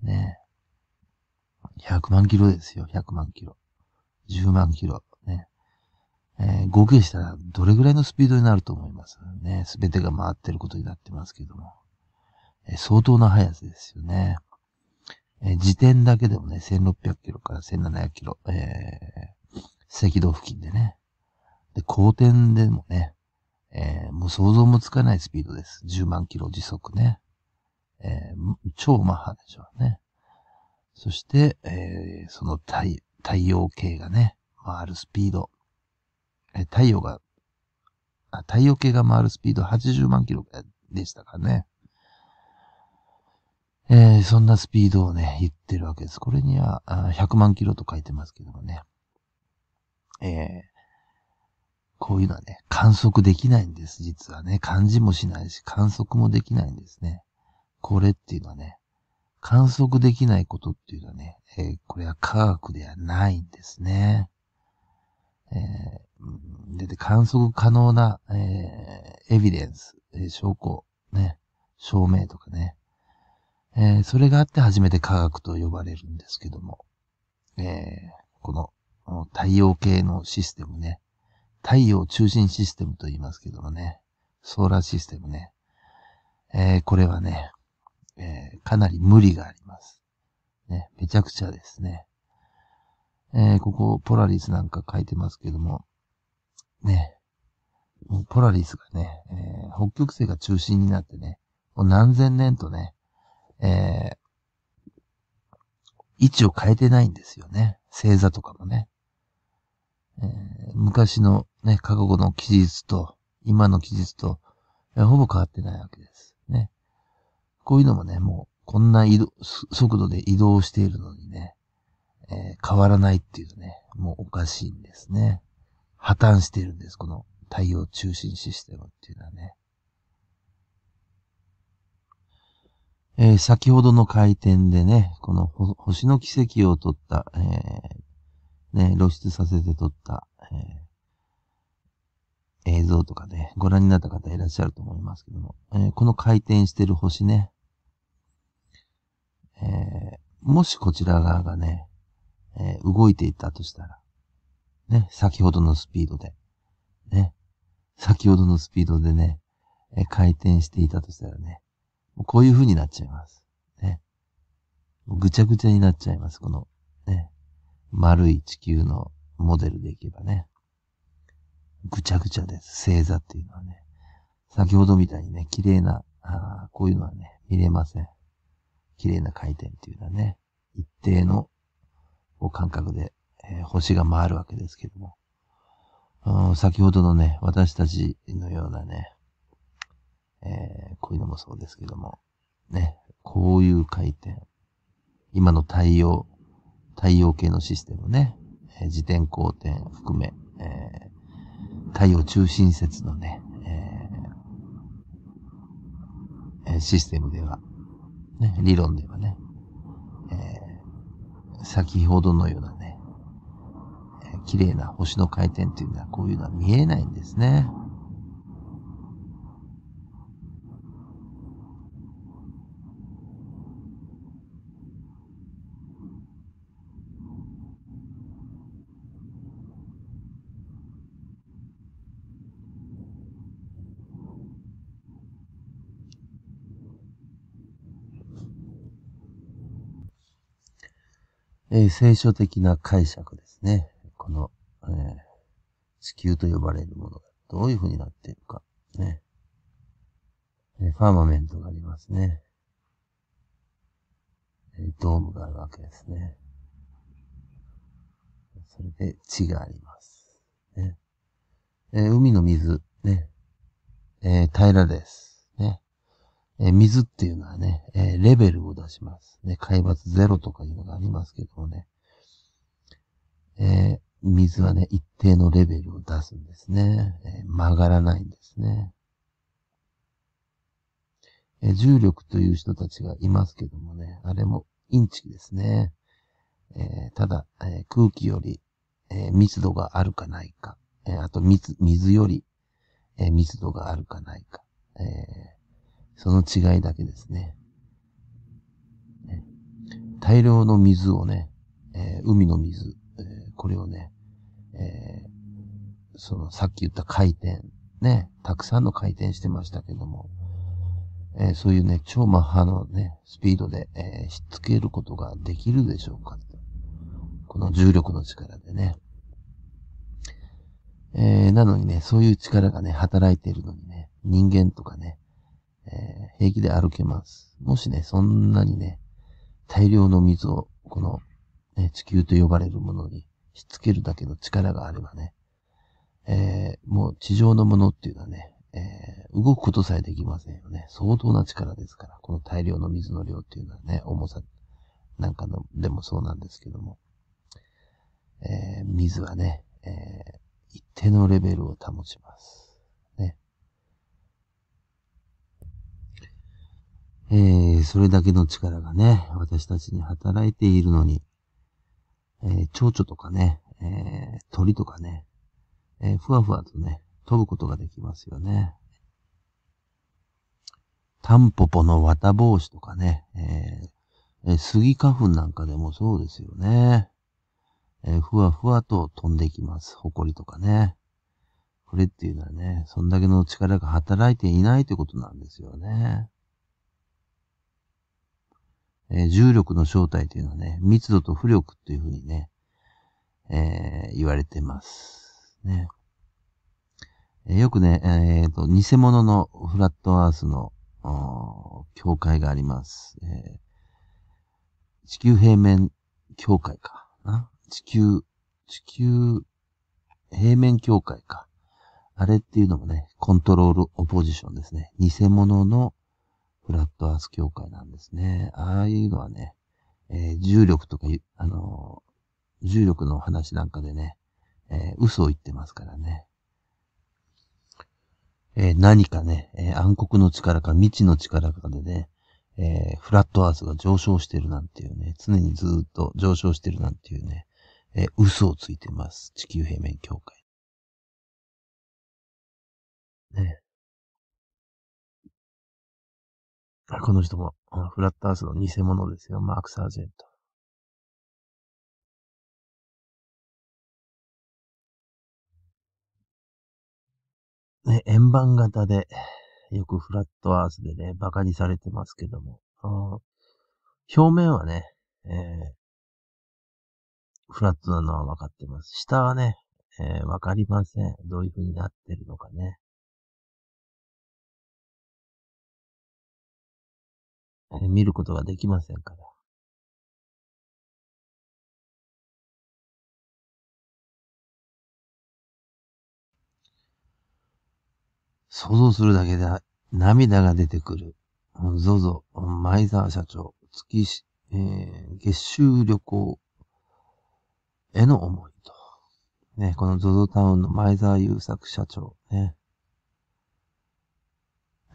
ね。100万キロですよ、100万キロ。10万キロ。ね。えー、合計したらどれぐらいのスピードになると思いますね。すべてが回ってることになってますけども。えー、相当な速さですよね。えー、時点だけでもね、1600キロから1700キロ、えー、赤道付近でね、で、公転でもね、えー、もう想像もつかないスピードです。10万キロ時速ね。えー、超マッハでしょうね。そして、えー、その太陽系がね、回るスピード。えー、太陽があ、太陽系が回るスピード80万キロでしたかね。えー、そんなスピードをね、言ってるわけです。これにはあ100万キロと書いてますけどもね。えー、こういうのはね、観測できないんです、実はね。感じもしないし、観測もできないんですね。これっていうのはね、観測できないことっていうのはね、えー、これは科学ではないんですね。えー、で、観測可能な、えー、エビデンス、えー、証拠、ね、証明とかね、えそれがあって初めて科学と呼ばれるんですけども、えこの太陽系のシステムね、太陽中心システムと言いますけどもね、ソーラーシステムね。えー、これはね、えー、かなり無理があります。ね、めちゃくちゃですね。えー、ここ、ポラリスなんか書いてますけども、ね、ポラリスがね、えー、北極星が中心になってね、もう何千年とね、えー、位置を変えてないんですよね。星座とかもね。えー、昔のね、過去の記述と、今の記述と、えー、ほぼ変わってないわけです。ね。こういうのもね、もう、こんな移動、速度で移動しているのにね、えー、変わらないっていうね、もうおかしいんですね。破綻しているんです、この太陽中心システムっていうのはね。えー、先ほどの回転でね、この星の奇跡を取った、えー、ね、露出させて撮った、えー、映像とかね、ご覧になった方いらっしゃると思いますけども、えー、この回転してる星ね、えー、もしこちら側がね、え動いていったとしたら、ね、先ほどのスピードで、ね、先ほどのスピードでね、え回転していたとしたらね、こういう風になっちゃいます。ね。ぐちゃぐちゃになっちゃいます、この丸い地球のモデルでいけばね、ぐちゃぐちゃです。星座っていうのはね。先ほどみたいにね、綺麗な、あこういうのはね、見れません。綺麗な回転っていうのはね、一定の感覚で、えー、星が回るわけですけども。先ほどのね、私たちのようなね、えー、こういうのもそうですけども、ね、こういう回転、今の太陽、太陽系のシステムね、えー、時点光点含め、えー、太陽中心説のね、えー、システムでは、ね、理論ではね、えー、先ほどのようなね、えー、綺麗な星の回転っていうのはこういうのは見えないんですね。えー、聖書的な解釈ですね。この、えー、地球と呼ばれるものがどういう風になっているか、ね。えー、ファーマメントがありますね。えー、ドームがあるわけですね。それで地があります。ねえー、海の水、ね。えー、平らです。ね。え水っていうのはね、えレベルを出します。ね、海抜ゼロとかいうのがありますけどもね、え水はね、一定のレベルを出すんですね。え曲がらないんですね。え重力という人たちがいますけどもね、あれもインチキですね。えー、ただ、えー、空気より、えー、密度があるかないか、えあと水、水より、え密度があるかないか、えその違いだけですね。大量の水をね、えー、海の水、えー、これをね、えー、そのさっき言った回転、ね、たくさんの回転してましたけども、えそういうね、超マッハのね、スピードで、えー、しつけることができるでしょうかこの重力の力でね。えー、なのにね、そういう力がね、働いているのにね、人間とかね、えー、平気で歩けます。もしね、そんなにね、大量の水を、この、ね、地球と呼ばれるものに、しつけるだけの力があればね、えー、もう地上のものっていうのはね、えー、動くことさえできませんよね。相当な力ですから、この大量の水の量っていうのはね、重さなんかの、でもそうなんですけども、えー、水はね、え一定のレベルを保ちます。えー、それだけの力がね、私たちに働いているのに、えー、蝶々とかね、えー、鳥とかね、えふわふわとね、飛ぶことができますよね。タンポポの綿帽子とかね、えー、杉花粉なんかでもそうですよね。えふわふわと飛んでいきます。埃とかね。これっていうのはね、そんだけの力が働いていないということなんですよね。えー、重力の正体というのはね、密度と浮力というふうにね、えー、言われてます。ね。えー、よくね、えっ、ー、と、偽物のフラットアースの、境界があります。えー、地球平面境界かな。地球、地球平面境界か。あれっていうのもね、コントロールオポジションですね。偽物のフラットアース協会なんですね。ああいうのはね、えー、重力とか、あのー、重力の話なんかでね、えー、嘘を言ってますからね。え何かね、え暗黒の力か未知の力かでね、えフラットアースが上昇してるなんていうね、常にずっと上昇してるなんていうね、え嘘をついてます。地球平面協会。ね。この人も、フラットアースの偽物ですよ。マーク・サージェント。ね、円盤型で、よくフラットアースでね、馬鹿にされてますけども、表面はね、えー、フラットなのは分かってます。下はね、えー、分かりません。どういう風になってるのかね。見ることができませんから。想像するだけで涙が出てくる。ゾゾ、前澤社長、月、えー、月収旅行への思いと。ね、このゾゾタウンの前澤優作社長ね。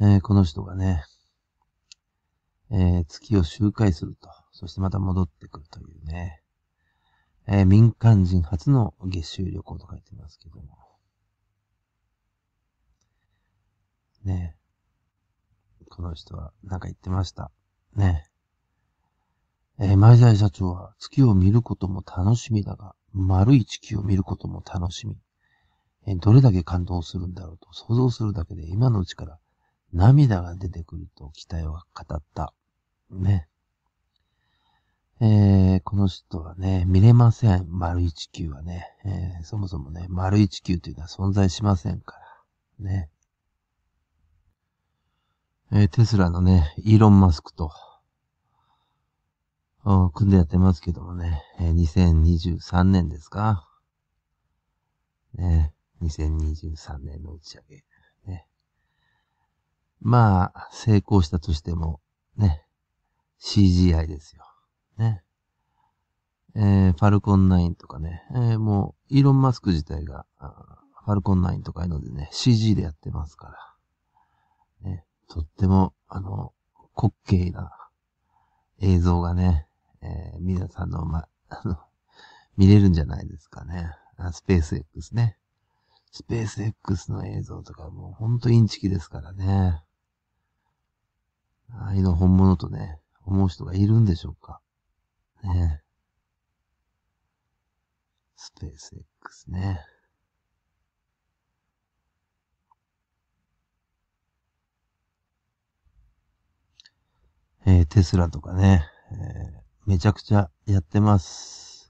えー、この人がね、えー、月を周回すると、そしてまた戻ってくるというね、えー、民間人初の月収旅行と書いてますけども。ねこの人は何か言ってました。ねえー、前財社長は月を見ることも楽しみだが、丸い地球を見ることも楽しみ。えー、どれだけ感動するんだろうと想像するだけで今のうちから涙が出てくると期待は語った。ね。えー、この人はね、見れません。丸1 9はね、えー、そもそもね、丸1 9というのは存在しませんから。ね。えー、テスラのね、イーロン・マスクと、組んでやってますけどもね、えー、2023年ですかね、2023年の打ち上げ。ね。まあ、成功したとしても、ね、CGI ですよ。ね。えー、ファルコン9とかね、えー、もう、イーロン・マスク自体が、ファルコン9とかいうのでね、CG でやってますから。ね、とっても、あの、滑稽な映像がね、えー、皆さんの、ま、あの、見れるんじゃないですかね。スペース X ね。スペース X の映像とかもうほんとインチキですからね。ああいうの本物とね、思う人がいるんでしょうかねえ。スペース X ね。えー、テスラとかね、えー、めちゃくちゃやってます。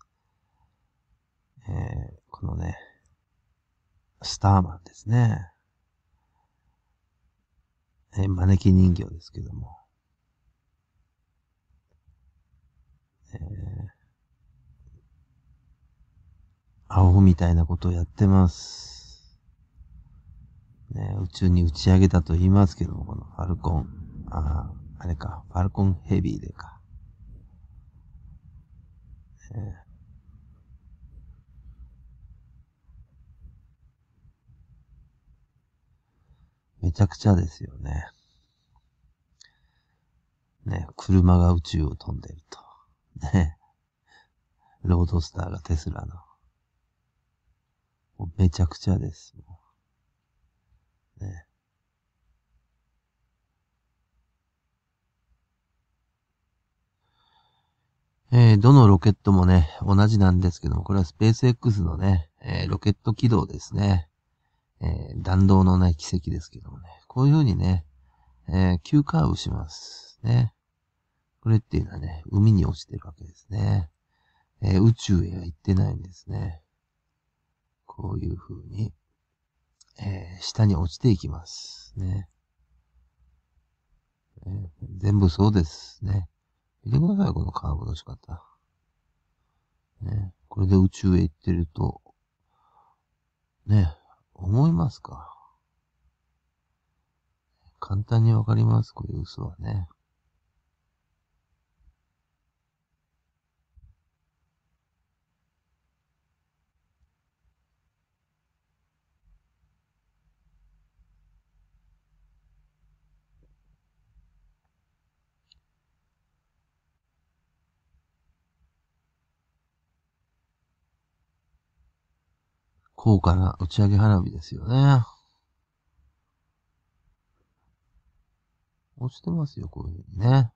えー、このね、スターマンですね。えー、招き人形ですけども。アホみたいなことをやってます。ね、宇宙に打ち上げたと言いますけども、このファルコン、ああ、あれか、ファルコンヘビーでか。めちゃくちゃですよね。ね、車が宇宙を飛んでると。ね。ロードスターがテスラの。もうめちゃくちゃです。ね。えー、どのロケットもね、同じなんですけども、これはスペース X のね、えー、ロケット軌道ですね。えー、弾道のない奇跡ですけどもね。こういう風にね、え急カーブします。ね。これっていうのはね、海に落ちてるわけですね。えー、宇宙へは行ってないんですね。こういう風に、えー、下に落ちていきますね。ね、えー、全部そうですね。見てください、このカーブの仕方。ね、これで宇宙へ行ってると、ね、思いますか簡単にわかります、こういう嘘はね。高価な打ち上げ花火ですよね。落ちてますよ、こういうふうにね。